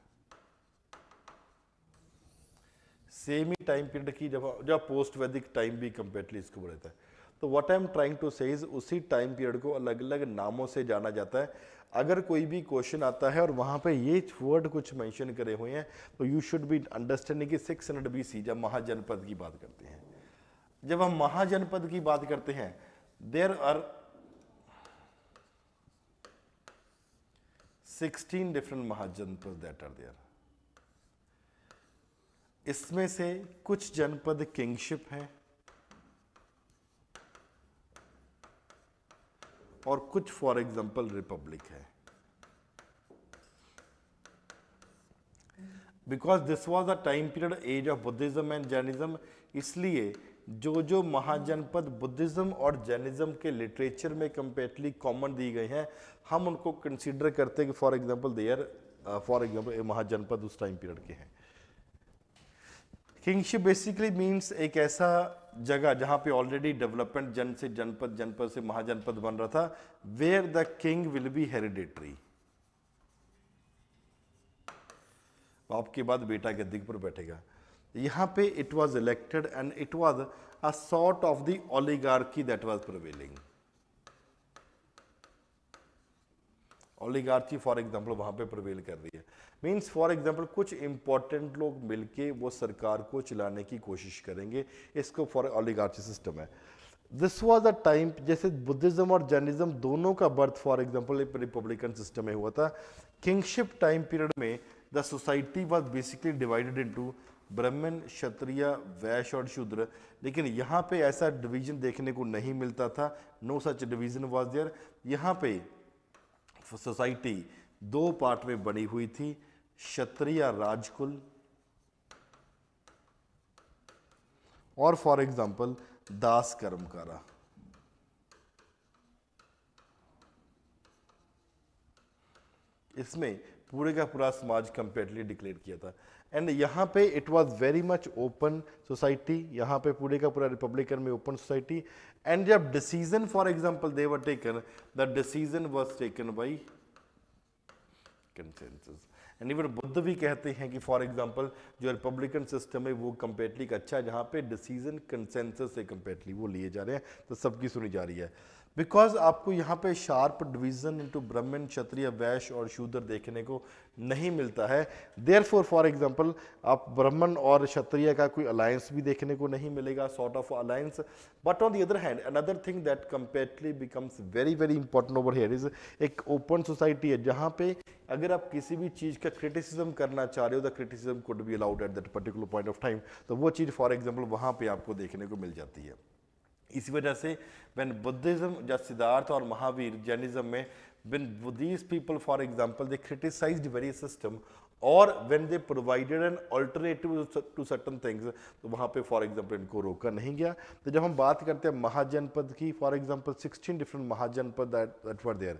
सेम ही टाइम पीरियड की जब जब पोस्ट वैदिक टाइम भी कंपेटली इसको बोला जाता है तो what I am trying to say is उसी टाइम पीरियड को अलग अलग नामों से जाना जाता है अगर कोई भी क्वेश्चन आता है और वहाँ पे ये वर्ड कुछ मेंशन करे हुए हैं तो यू शुड बी अंडरस्टैंडिंग कि सिक्स हंड्रेड बी सी जब महाजनपद की बात करते हैं जब हम महाजनपद की बात करते हैं there are sixteen different mahajanapada that are there इसमें से कुछ जनपद किंगशिप हैं और कुछ फॉर एग्जांपल रिपब्लिक है because this was the time period age of Buddhism and Jainism इसलिए जो जो महाजनपद बुद्धिज्म और जैनिज्म के लिटरेचर में कंपेटली कॉमन दी गई हैं हम उनको कंसिडर करते हैं कि for example there for example mahajanapada उस टाइम पीरियड के हैं किंगशिप बेसिकली मीन्स एक ऐसा जगह जहाँ पे ऑलरेडी डेवलपमेंट जन से जनपद जनपद से महाजनपद बन रहा था where the king will be hereditary आपके बाद बेटा दिग पर बैठेगा यहाँ पे it was elected and it was a sort of the oligarchy that was prevailing oligarchy for example वहां पे प्रिवेल कर रही है मीन्स फॉर एग्जाम्पल कुछ इंपॉर्टेंट लोग मिलके वो सरकार को चलाने की कोशिश करेंगे इसको फॉर ऑलिगार्ची सिस्टम है दिस वॉज अ टाइम जैसे बुद्धिज़्म और जैनिज़्म दोनों का बर्थ फॉर एग्जाम्पल एक रिपब्लिकन सिस्टम में हुआ था किंगशिप टाइम पीरियड में the society was basically divided to Brahmin Kshatriya वैश्य और शूद्र लेकिन यहाँ पे ऐसा डिवीजन देखने को नहीं मिलता था no such division was there यहाँ पे सोसाइटी दो पार्ट में बनी हुई थी क्षत्रिय राजकुल और फॉर एग्जाम्पल दास कर्मकारा इसमें पूरे का पूरा समाज कंप्लीटली डिक्लेयर किया था एंड यहाँ पे it was very much open society यहाँ पे पूरे का पूरा रिपब्लिकन में ओपन सोसाइटी एंड जब decision for example they were taken the decision was taken by consensus and even Buddha भी कहते हैं कि फॉर एग्जांपल जो रिपब्लिकन सिस्टम है वो कम्पेटली अच्छा है जहाँ पे डिसीजन कंसेंसस से कंपेटली वो लिए जा रहे हैं तो सबकी सुनी जा रही है बिकॉज आपको यहाँ पे शार्प डिवीजन इनटू ब्राह्मण क्षत्रिय वैश्य और शूद्र देखने को नहीं मिलता है देयर फॉर फॉर एग्जाम्पल आप ब्राह्मण और क्षत्रिय का कोई अलायंस भी देखने को नहीं मिलेगा sort of alliance but on the other hand another thing that completely becomes very very important over here is एक ओपन सोसाइटी है जहाँ पे अगर आप किसी भी चीज़ का क्रिटिसिज्म करना चाह रहे हो the criticism could be allowed at that particular point of time तो वो चीज़ फॉर एग्जाम्पल वहाँ पर आपको देखने को मिल जाती है इसी वजह से वेन बुद्धिज्म या सिद्धार्थ और महावीर जैनिज्म में when Buddhist people for example they criticize very system और when they provided an alternative to certain things तो वहाँ पे फॉर एग्जाम्पल इनको रोका नहीं गया तो जब हम बात करते हैं महाजनपद की for example sixteen different mahajanapada that were there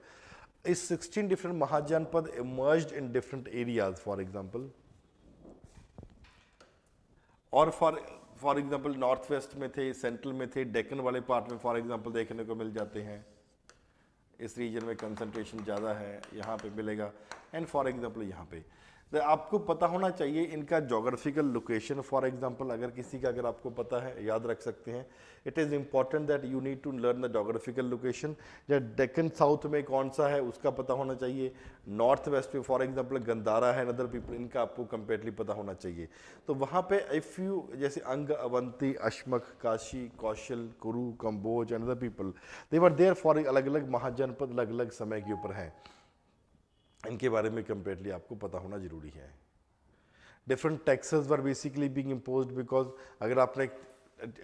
इस sixteen different mahajanapada emerge in different areas for example और for for example north west में थे सेंट्रल में थे डेकन वाले पार्ट में फॉर एग्जांपल देखने को मिल जाते हैं इस रीजन में कंसंट्रेशन ज़्यादा है यहाँ पे मिलेगा एंड फॉर एग्जांपल यहाँ पे तो आपको पता होना चाहिए इनका जोग्राफिकल लोकेशन फॉर एग्जांपल अगर किसी का अगर आपको पता है याद रख सकते हैं it is important that you need to learn the geographical location या डेकन साउथ में कौन सा है उसका पता होना चाहिए नॉर्थ वेस्ट में फॉर एग्जांपल गंदारा है अदर पीपल इनका आपको कम्पेटली पता होना चाहिए तो वहाँ पर इफ़ यू जैसे अंग Avanti अशमक Kashi Kosala Kuru Kamboja and other people they were there for अलग अलग महाजनपद अलग अलग समय के ऊपर हैं इनके बारे में कंपेयरली आपको पता होना ज़रूरी है different taxes were basically being impose because अगर आपने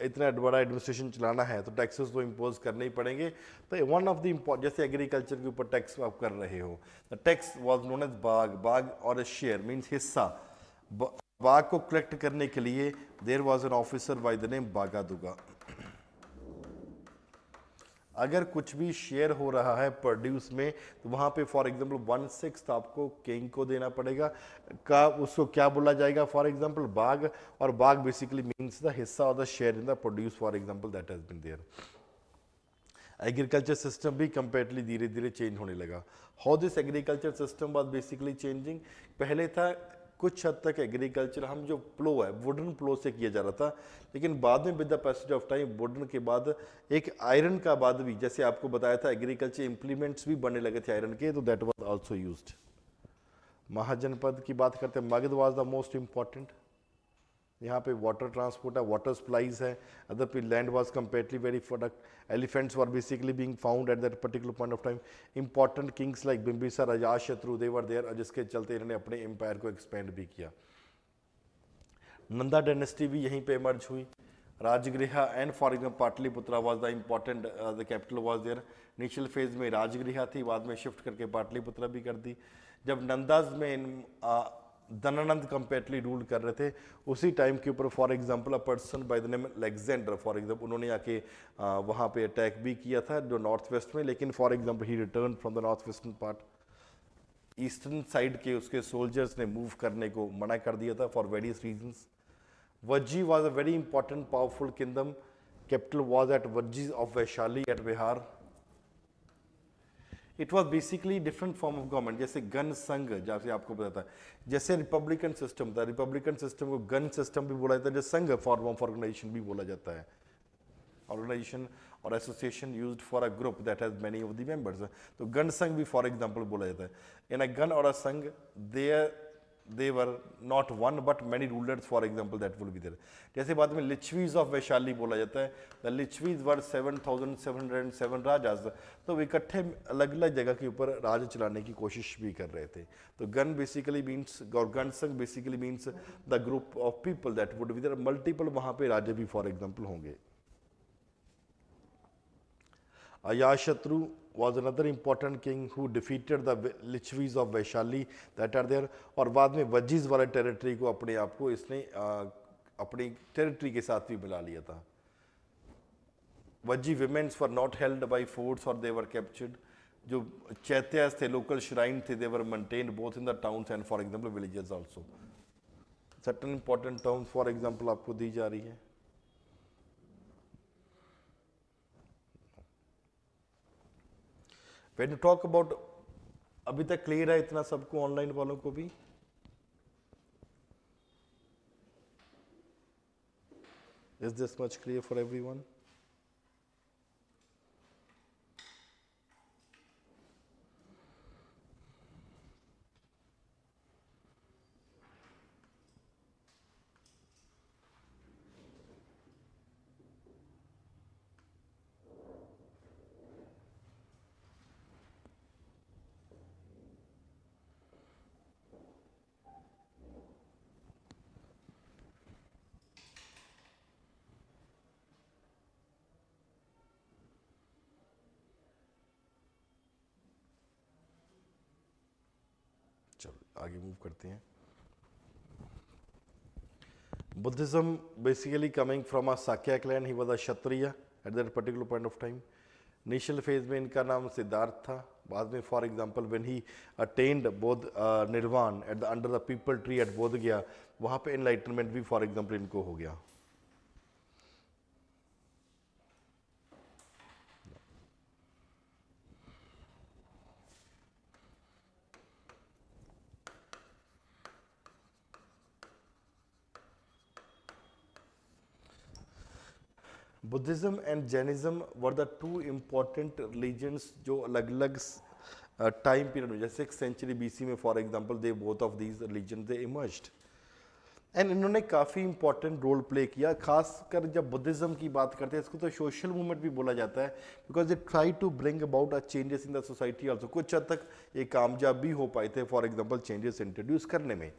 इतना बड़ा एडमिनिस्ट्रेशन चलाना है तो टैक्सेस तो इम्पोज करने ही पड़ेंगे तो वन ऑफ द जैसे एग्रीकल्चर के ऊपर टैक्स आप कर रहे हो the tax was known as बाग बाग और ए शेयर मीन्स हिस्सा बाग को कलेक्ट करने के लिए there was an officer by the name bhagadugha अगर कुछ भी शेयर हो रहा है प्रोड्यूस में तो वहाँ पे फॉर एग्जांपल वन सिक्स आपको किंग को देना पड़ेगा का उसको क्या बोला जाएगा फॉर एग्जांपल बाग और बाग बेसिकली मीन्स द हिस्सा of the share in the produce for example that has been their agriculture system भी कंपेटली धीरे धीरे चेंज होने लगा how this agriculture system was basically changing पहले था कुछ हद तक एग्रीकल्चर हम जो प्लो है वुडन प्लो से किया जा रहा था लेकिन बाद में with the passage of time wooden के बाद एक आयरन का बाद भी जैसे आपको बताया था एग्रीकल्चर इम्प्लीमेंट्स भी बनने लगे थे आयरन के तो that was also use Mahajanapada की बात करते हैं Magadha was the most important यहाँ पे वाटर ट्रांसपोर्ट है वाटर सप्लाईज है अदर पे land was completely very product elephants were basically being found at that particular point of time important kings like Bimbisara Ajatashatru they were there जिसके चलते इन्होंने अपने एम्पायर को एक्सपेंड भी किया नंदा डायनेस्टी भी यहीं पे इमर्ज हुई Rajagriha and for example Pataliputra was the important the capital was there initial phase में राजगृह थी बाद में शिफ्ट करके पाटलिपुत्रा भी कर दी जब नंदाज में uh, धनानंद कंपेटली रूल कर रहे थे उसी टाइम के ऊपर for example a person by the name Alexander for example उन्होंने आके वहाँ पे अटैक भी किया था जो नॉर्थ वेस्ट में लेकिन for example he return from the north western part eastern side के उसके सोल्जर्स ने मूव करने को मना कर दिया था for various reasons Vajji was a very important powerful kingdom capital was at Vajji of Vaishali at Bihar it was basically different form of government जैसे गन संघ जैसे आपको पता था जैसे रिपब्लिकन सिस्टम था रिपब्लिकन सिस्टम को गन सिस्टम भी बोला जाता है जैसे संघ फॉर्म ऑफ ऑर्गेनाइजेशन भी बोला जाता है ऑर्गेनाइजेशन और association use for a group that has many of the members तो गन संघ भी फॉर एग्जाम्पल बोला जाता है इन अ गन और a sangha there they were not one but many rulers for example that will be there जैसे बाद में लिचवीज ऑफ वैशाली बोला जाता है the Licchavis were seven seven thousand hundred and seven rajas तो इकट्ठे अलग अलग जगह के ऊपर राज चलाने की कोशिश भी कर रहे थे तो गन बेसिकली मीन्स और gana sangha basically means the group of people that would be there multiple वहाँ पे राजे भी फॉर एग्जाम्पल होंगे Ayashatru was another important king who defeated the Lichvis of Vaishali that are there. और बाद में वजीज वाले टेरिटरी को अपने आप को इसने अपनी टेरिटरी के साथ भी मिला लिया था Vajji women's for not held by forts और देवर कैप्चर्ड जो चैत्यास थे लोकल श्राइन थे they were maintain both in the towns and for example villages also certain important towns for example आपको दी जा रही है When you talk about, अभी तक क्लियर है इतना सबको ऑनलाइन वालों को Is this much clear for everyone? करते हैं Buddhism basically coming from a Sakya clan he was a Kshatriya at that particular point of time initial phase में इनका नाम सिद्धार्थ था बाद में for example when he attend Bodh nirvana at the under the peepal tree at Bodh Gaya वहाँ पर इनलाइटनमेंट भी फॉर एग्जाम्पल इनको हो गया Buddhism and Jainism were the two important religions जो अलग अलग टाइम पीरियड में जैसे सेंचुरी सी में for example they both of these religion they emerged and इन्होंने काफ़ी इंपॉर्टेंट रोल प्ले किया खासकर जब बुद्धिज़्म की बात करते हैं इसको तो सोशल मूवमेंट भी बोला जाता है because it try to bring about a changes in the society also कुछ हद तक ये कामयाब भी हो पाए थे फॉर एग्जाम्पल चेंजेस इंट्रोड्यूस करने में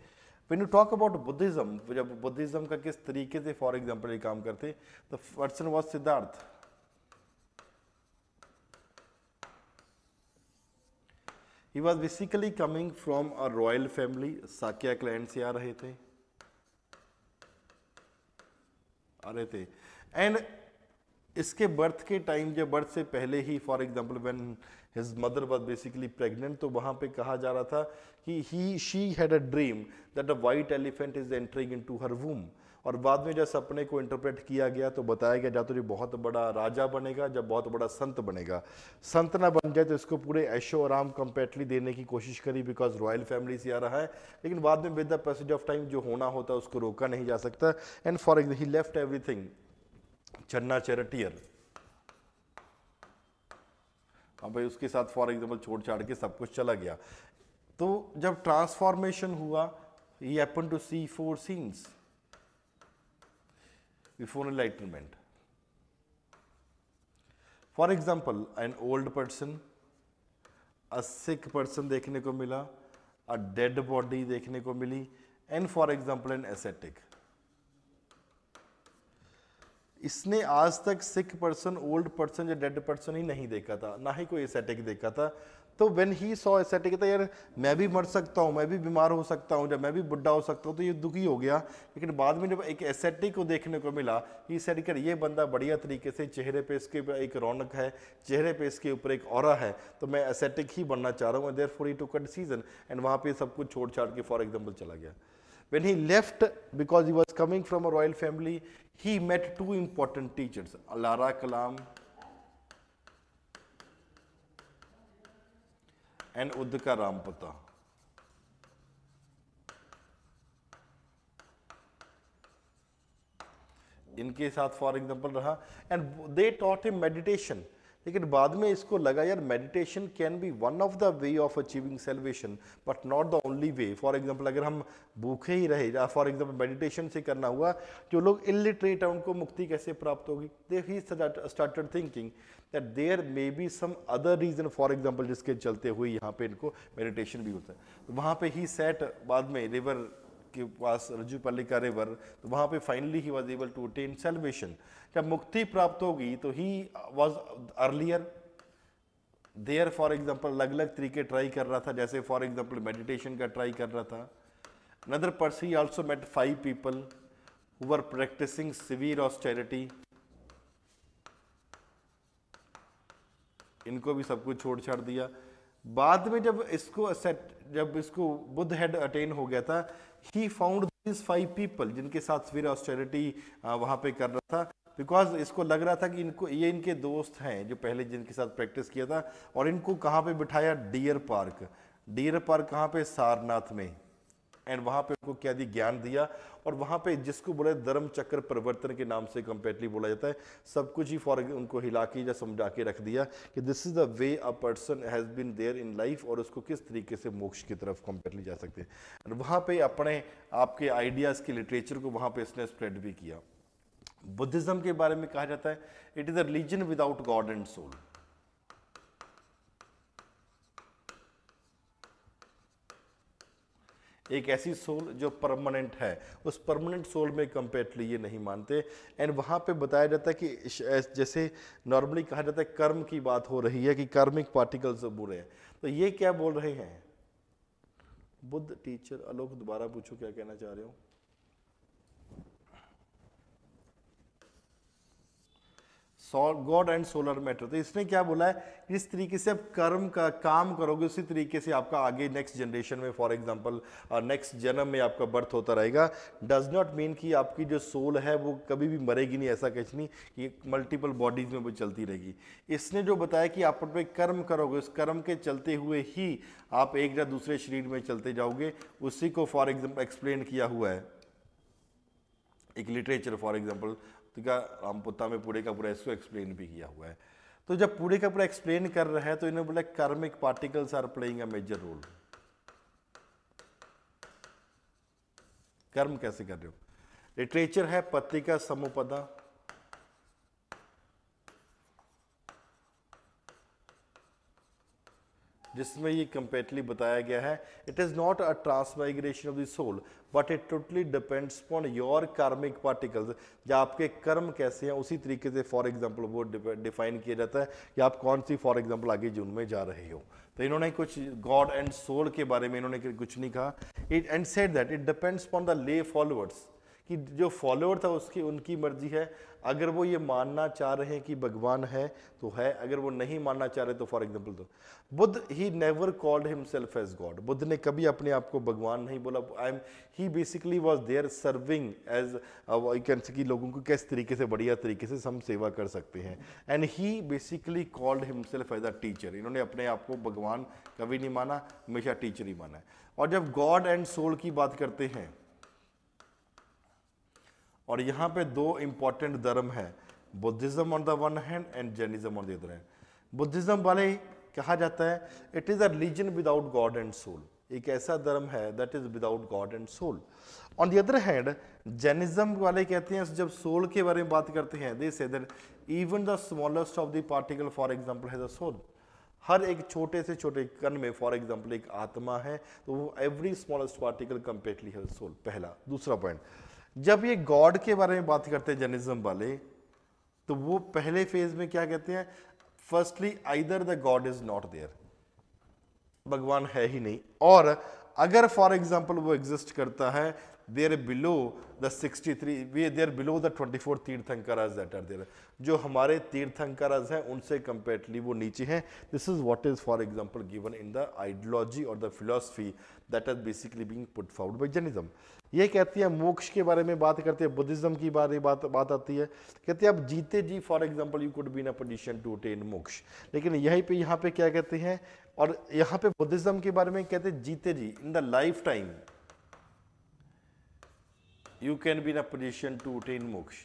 when you talk about Buddhism जब बुद्धिज्म का किस तरीके से फॉर एग्जाम्पल ये काम करते the person was Siddhartha he was basically coming from a royal family Sakya clan से आ रहे थे आ रहे थे एंड इसके बर्थ के टाइम जब बर्थ से पहले ही for example when his mother was basically pregnant तो वहाँ पे कहा जा रहा था कि he she had a dream that a white elephant is entering in to her womb और बाद में जब सपने को इंटरप्रेट किया गया तो बताया गया या तो ये बहुत बड़ा राजा बनेगा जब बहुत बड़ा संत बनेगा संत ना बन जाए तो इसको पूरे ऐशो आराम कम्पेटली देने की कोशिश करी बिकॉज रॉयल फैमिली से आ रहा है लेकिन बाद में with the passage of time जो होना होता है उसको रोका नहीं जा सकता and for he left everything Channa charioteer हाँ भाई उसके साथ फॉर एग्जाम्पल छोड़ छाड़ के सब कुछ चला गया तो जब ट्रांसफॉर्मेशन हुआ ये upon to see four scenes before enlightenment for example an old person a sick person देखने को मिला अ डेड बॉडी देखने को मिली and for example an ascetic इसने आज तक सिख पर्सन ओल्ड पर्सन या डेड पर्सन ही नहीं देखा था ना ही कोई एसेटिक देखा था तो वेन ही सॉ एसेटिक था यार मैं भी मर सकता हूँ मैं भी बीमार हो सकता हूँ जब मैं भी बुढ़ा हो सकता हूँ तो ये दुखी हो गया लेकिन बाद में जब एक एसेटिक को देखने को मिला ये एसेटिक ये बंदा बढ़िया तरीके से चेहरे पे इसके ऊपर एक रौनक है चेहरे पे इसके ऊपर एक और है तो मैं एसेटिक ही बनना चाह रहा हूँ therefore he to cut season and वहाँ पर सब कुछ छोड़ छाड़ के फॉर एग्जाम्पल चला गया when he left because he was coming from a royal family he met two important teachers, Alara Kalam and Uddaka Rampata. इनके साथ फॉर एग्जाम्पल रहा and they taught him meditation लेकिन बाद में इसको लगा यार meditation can be one of the way of achieving salvation but not the only way for example अगर हम भूखे ही रहे फॉर एग्जाम्पल मेडिटेशन से करना हुआ जो लोग इलिटरेट हैं उनको मुक्ति कैसे प्राप्त होगी they he started thinking that there may be some other reason for example जिसके चलते हुए यहाँ पे इनको मेडिटेशन भी होता है तो वहाँ पे ही सेट बाद में रिवर के पास रजुपल्लिका रिवर तो वहाँ पे finally he was able to attain salvation जब मुक्ति प्राप्त होगी तो he was earlier there for example अलग अलग तरीके ट्राई कर रहा था जैसे फॉर एग्जाम्पल मेडिटेशन का ट्राई कर रहा था another person he also met five people who were practising severe austerity इनको भी सब कुछ छोड़ छाड़ दिया बाद में जब इसको सेट जब इसको बुद्ध हेड अटेन हो गया था he found this five people जिनके साथ फिर ऑस्टेरिटी वहाँ पे कर रहा था बिकॉज इसको लग रहा था कि इनको ये इनके दोस्त हैं जो पहले जिनके साथ प्रैक्टिस किया था और इनको कहाँ पे बिठाया डियर पार्क डियर पार्क कहाँ पे सारनाथ में एंड वहाँ पे उनको क्या दी ज्ञान दिया और वहाँ पे जिसको बोला धर्म चक्र परिवर्तन के नाम से कंपेटली बोला जाता है सब कुछ ही फॉर उनको हिला के या समझा के रख दिया कि this is the way a person has been there in life और उसको किस तरीके से मोक्ष की तरफ कंपेटली जा सकते हैं वहाँ पे अपने आपके आइडियाज़ के लिटरेचर को वहाँ पर इसने स्प्रेड भी किया बुद्धिज़्म के बारे में कहा जाता है it is a religion without god and soul एक ऐसी सोल जो परमानेंट है उस परमानेंट सोल में कंपेटली ये नहीं मानते एंड वहाँ पे बताया जाता है कि जैसे नॉर्मली कहा जाता है कर्म की बात हो रही है कि कर्मिक पार्टिकल्स बुरे हैं तो ये क्या बोल रहे हैं बुद्ध टीचर आलोक दोबारा पूछो क्या कहना चाह रहे हो गॉड एंड सोलर मैटर तो इसने क्या बोला है जिस तरीके से आप कर्म का काम करोगे उसी तरीके से आपका आगे नेक्स्ट जनरेशन में फॉर एग्जांपल नेक्स्ट जन्म में आपका बर्थ होता रहेगा डज नॉट मीन कि आपकी जो सोल है वो कभी भी मरेगी नहीं ऐसा कुछ नहीं कि मल्टीपल बॉडीज में वो चलती रहेगी इसने जो बताया कि आप पे कर्म करोगे उस कर्म के चलते हुए ही आप एक या दूसरे शरीर में चलते जाओगे उसी को फॉर एग्जाम्पल एक्सप्लेन किया हुआ है एक लिटरेचर फॉर एग्जाम्पल का रामपुत्ता में पूरे का पूरा इसको एक्सप्लेन भी किया हुआ है तो जब पूरे का पूरा एक्सप्लेन कर रहा है तो इन्होंने बोला karmic particles are playing a major role कर्म कैसे कर रहे हो लिटरेचर है पत्रिका समुपदा जिसमें ये कम्पेटली बताया गया है it is not a transmigration of the soul but it totally depends upon your karmic particles या आपके कर्म कैसे हैं उसी तरीके से फॉर एग्जाम्पल वो डिफाइन किया जाता है कि आप कौन सी फॉर एग्जाम्पल आगे जून में जा रहे हो तो इन्होंने कुछ गॉड एंड सोल के बारे में इन्होंने कुछ नहीं कहा it and said that it depends upon the lay followers कि जो फॉलोअर था उसकी उनकी मर्जी है अगर वो ये मानना चाह रहे हैं कि भगवान है तो है अगर वो नहीं मानना चाह रहे तो फॉर एग्जाम्पल तो Buddha he never called himself as god Buddha ने कभी अपने आप को भगवान नहीं बोला I am he basically was there serving as can कि लोगों को किस तरीके से बढ़िया तरीके से हम सेवा कर सकते हैं and he basically called himself as a teacher इन्होंने अपने आप को भगवान कभी नहीं माना हमेशा टीचर ही माना है और जब गॉड एंड सोल की बात करते हैं और यहाँ पे दो इम्पॉर्टेंट धर्म है Buddhism on the one hand and Jainism on the other hand Buddhism वाले कहा जाता है it is a religion without god and soul एक ऐसा धर्म है that is without god and soul on the other hand Jainism वाले कहते हैं जब सोल के बारे में बात करते हैं they say that even the smallest of the particle for example has a soul हर एक छोटे से छोटे कण में फॉर एग्जाम्पल एक आत्मा है तो वो every smallest particle completely has soul पहला दूसरा पॉइंट जब ये गॉड के बारे में बात करते हैं जर्निज्म वाले तो वो पहले फेज में क्या कहते हैं firstly either the god is not there भगवान है ही नहीं और अगर फॉर एग्जाम्पल वो एग्जिस्ट करता है there below the the 63 we they below the twenty 24 tirthankaras that are there जो हमारे तीर्थंकराज हैं उनसे कंपेरेटली वो नीचे हैं this is what is for example given in the ideology और the philosophy that is basically being put forward by Jainism ये कहती है मोक्ष के बारे में बात करते हैं बुद्धिज्म की बारे बात बात आती है कहते हैं आप जीते जी for example you could be in a position to attain moksha लेकिन यहीं पे यहाँ पे क्या कहते हैं और यहाँ पे बुद्धिज्म के बारे में कहते हैं जीते जी in the life time you can be in a position to attain moksha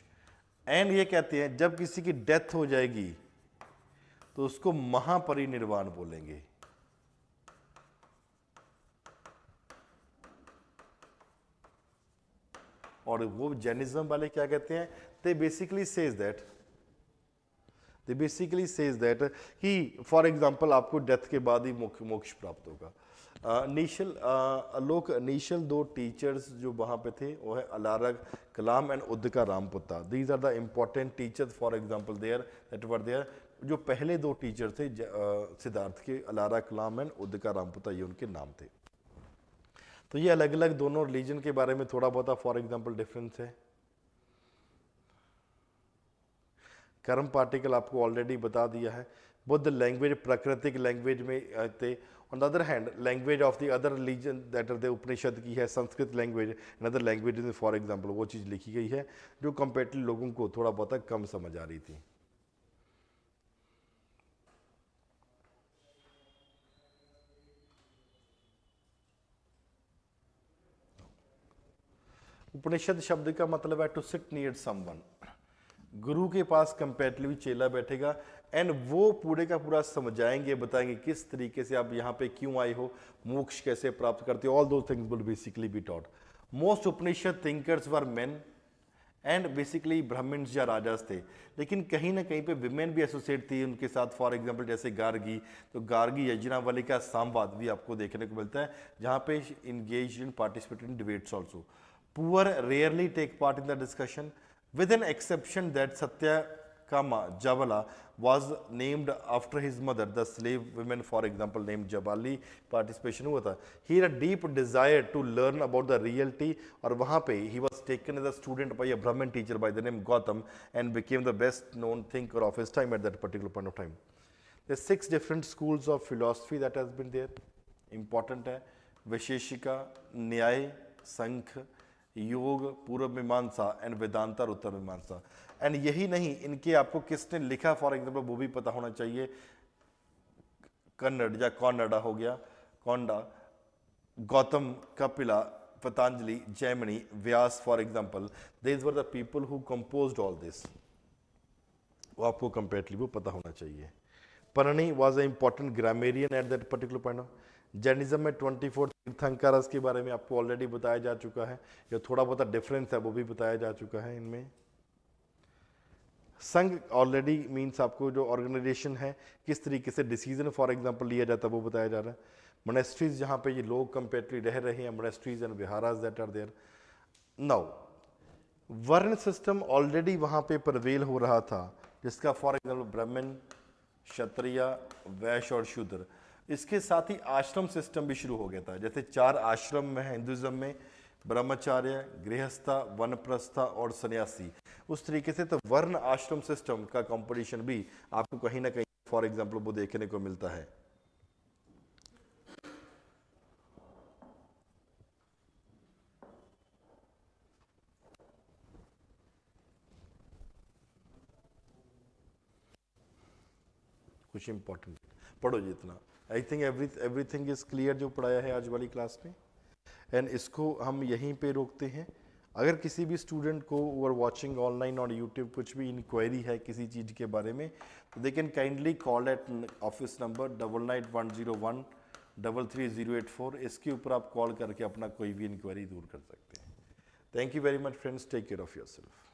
and ये कहते हैं जब किसी की डेथ हो जाएगी तो उसको महापरिनिर्वाण बोलेंगे और वो जैनिज्म वाले क्या कहते हैं they basically says that they basically says that कि फॉर एग्जांपल आपको डेथ के बाद ही मोक्ष प्राप्त होगा निशल आलोक निशल दो टीचर्स जो वहाँ पे थे वो है Alara Kalama and Uddaka Ramaputta these are the important teachers for example there that were there जो पहले दो टीचर थे सिद्धार्थ के अलारा कलाम एंड उद्दका रामपुता ये उनके नाम थे तो ये अलग अलग दोनों रिलीजन के बारे में थोड़ा बहुत फॉर एग्जाम्पल डिफरेंस है कर्म पार्टिकल आपको ऑलरेडी बता दिया है बुद्ध लैंग्वेज प्राकृतिक लैंग्वेज में थे on the other hand language of the other religion that the Upanishad की है संस्कृत लैंग्वेज अदर लैंग्वेज में फॉर एग्जाम्पल वो चीज़ लिखी गई है जो कंपेरेटिव लोगों को थोड़ा बहुत कम समझ आ रही थी उपनिषद शब्द का मतलब है टू सिट नियर समवन गुरु के पास कंपेरेटिवली चेला बैठेगा एंड वो पूरे का पूरा समझाएंगे बताएंगे किस तरीके से आप यहाँ पे क्यों आए हो मोक्ष कैसे प्राप्त करते हो all those things will basically be taught most Upanishad thinkers were men and basically Brahman या राजास थे लेकिन कहीं ना कहीं पे विमेन भी एसोसिएट थी उनके साथ फॉर एग्जांपल जैसे गार्गी तो गार्गी यजनावली का सामवाद भी आपको देखने को मिलता है जहाँ पे engage in participate in debates also poor rarely take part in the discussion with an exception that Satya Kama Jabala was named after his mother, the slave women for example named Jabali participation हुआ था. He had a deep desire to learn about the reality और वहाँ पे he was taken as a student by a Brahmin teacher by the name Gautam and became the best known thinker of his time at that particular point of time. There are six different schools of philosophy that has been there. Important है वैशेषिका न्याय sankh योग पूर्व मीमांसा एंड वेदांतर उत्तर मीमांसा एंड यही नहीं इनके आपको किसने लिखा फॉर एग्जाम्पल वो भी पता होना चाहिए कन्नड़ या कॉन्डा हो गया Kanada Gautam Kapila Patanjali Jaimini Vyasa for example this were the people who compose all this वो आपको कंपेरेटली वो पता होना चाहिए Panini was a important grammarian at that particular point of Jainism में ट्वेंटी फोर तीर्थंकर के बारे में आपको ऑलरेडी बताया जा चुका है या थोड़ा बहुत डिफरेंस है वो भी बताया जा चुका है इनमें संघ ऑलरेडी मीन्स आपको जो ऑर्गेनाइजेशन है किस तरीके से डिसीजन फॉर एग्जांपल लिया जाता है वो बताया जा रहा है मोनेस्ट्रीज जहाँ पे ये लोग कंपेरेटली रह रहे हैं monasteries and viharas that are there now varna system already वहाँ पे प्रवेल हो रहा था जिसका फॉर एग्जाम्पल ब्राह्मण क्षत्रिय वैश्य और शूद्र इसके साथ ही आश्रम सिस्टम भी शुरू हो गया था जैसे चार आश्रम में हिंदुइज़्म में ब्रह्मचार्य गृहस्था वनप्रस्था और सन्यासी उस तरीके से तो वर्ण आश्रम सिस्टम का कंपटीशन भी आपको कहीं ना कहीं फॉर एग्जाम्पल वो देखने को मिलता है कुछ इंपॉर्टेंट पढ़ो जी इतना I think every everything is clear जो पढ़ाया है आज वाली क्लास में एंड इसको हम यहीं पे रोकते हैं अगर किसी भी स्टूडेंट को ओवर वॉचिंग ऑनलाइन और यूट्यूब कुछ भी इंक्वायरी है किसी चीज़ के बारे में तो they can kindly call at office number double nine one zero one double three zero eight four इसके ऊपर आप कॉल करके अपना कोई भी इंक्वायरी दूर कर सकते हैं thank you very much friends take care of your self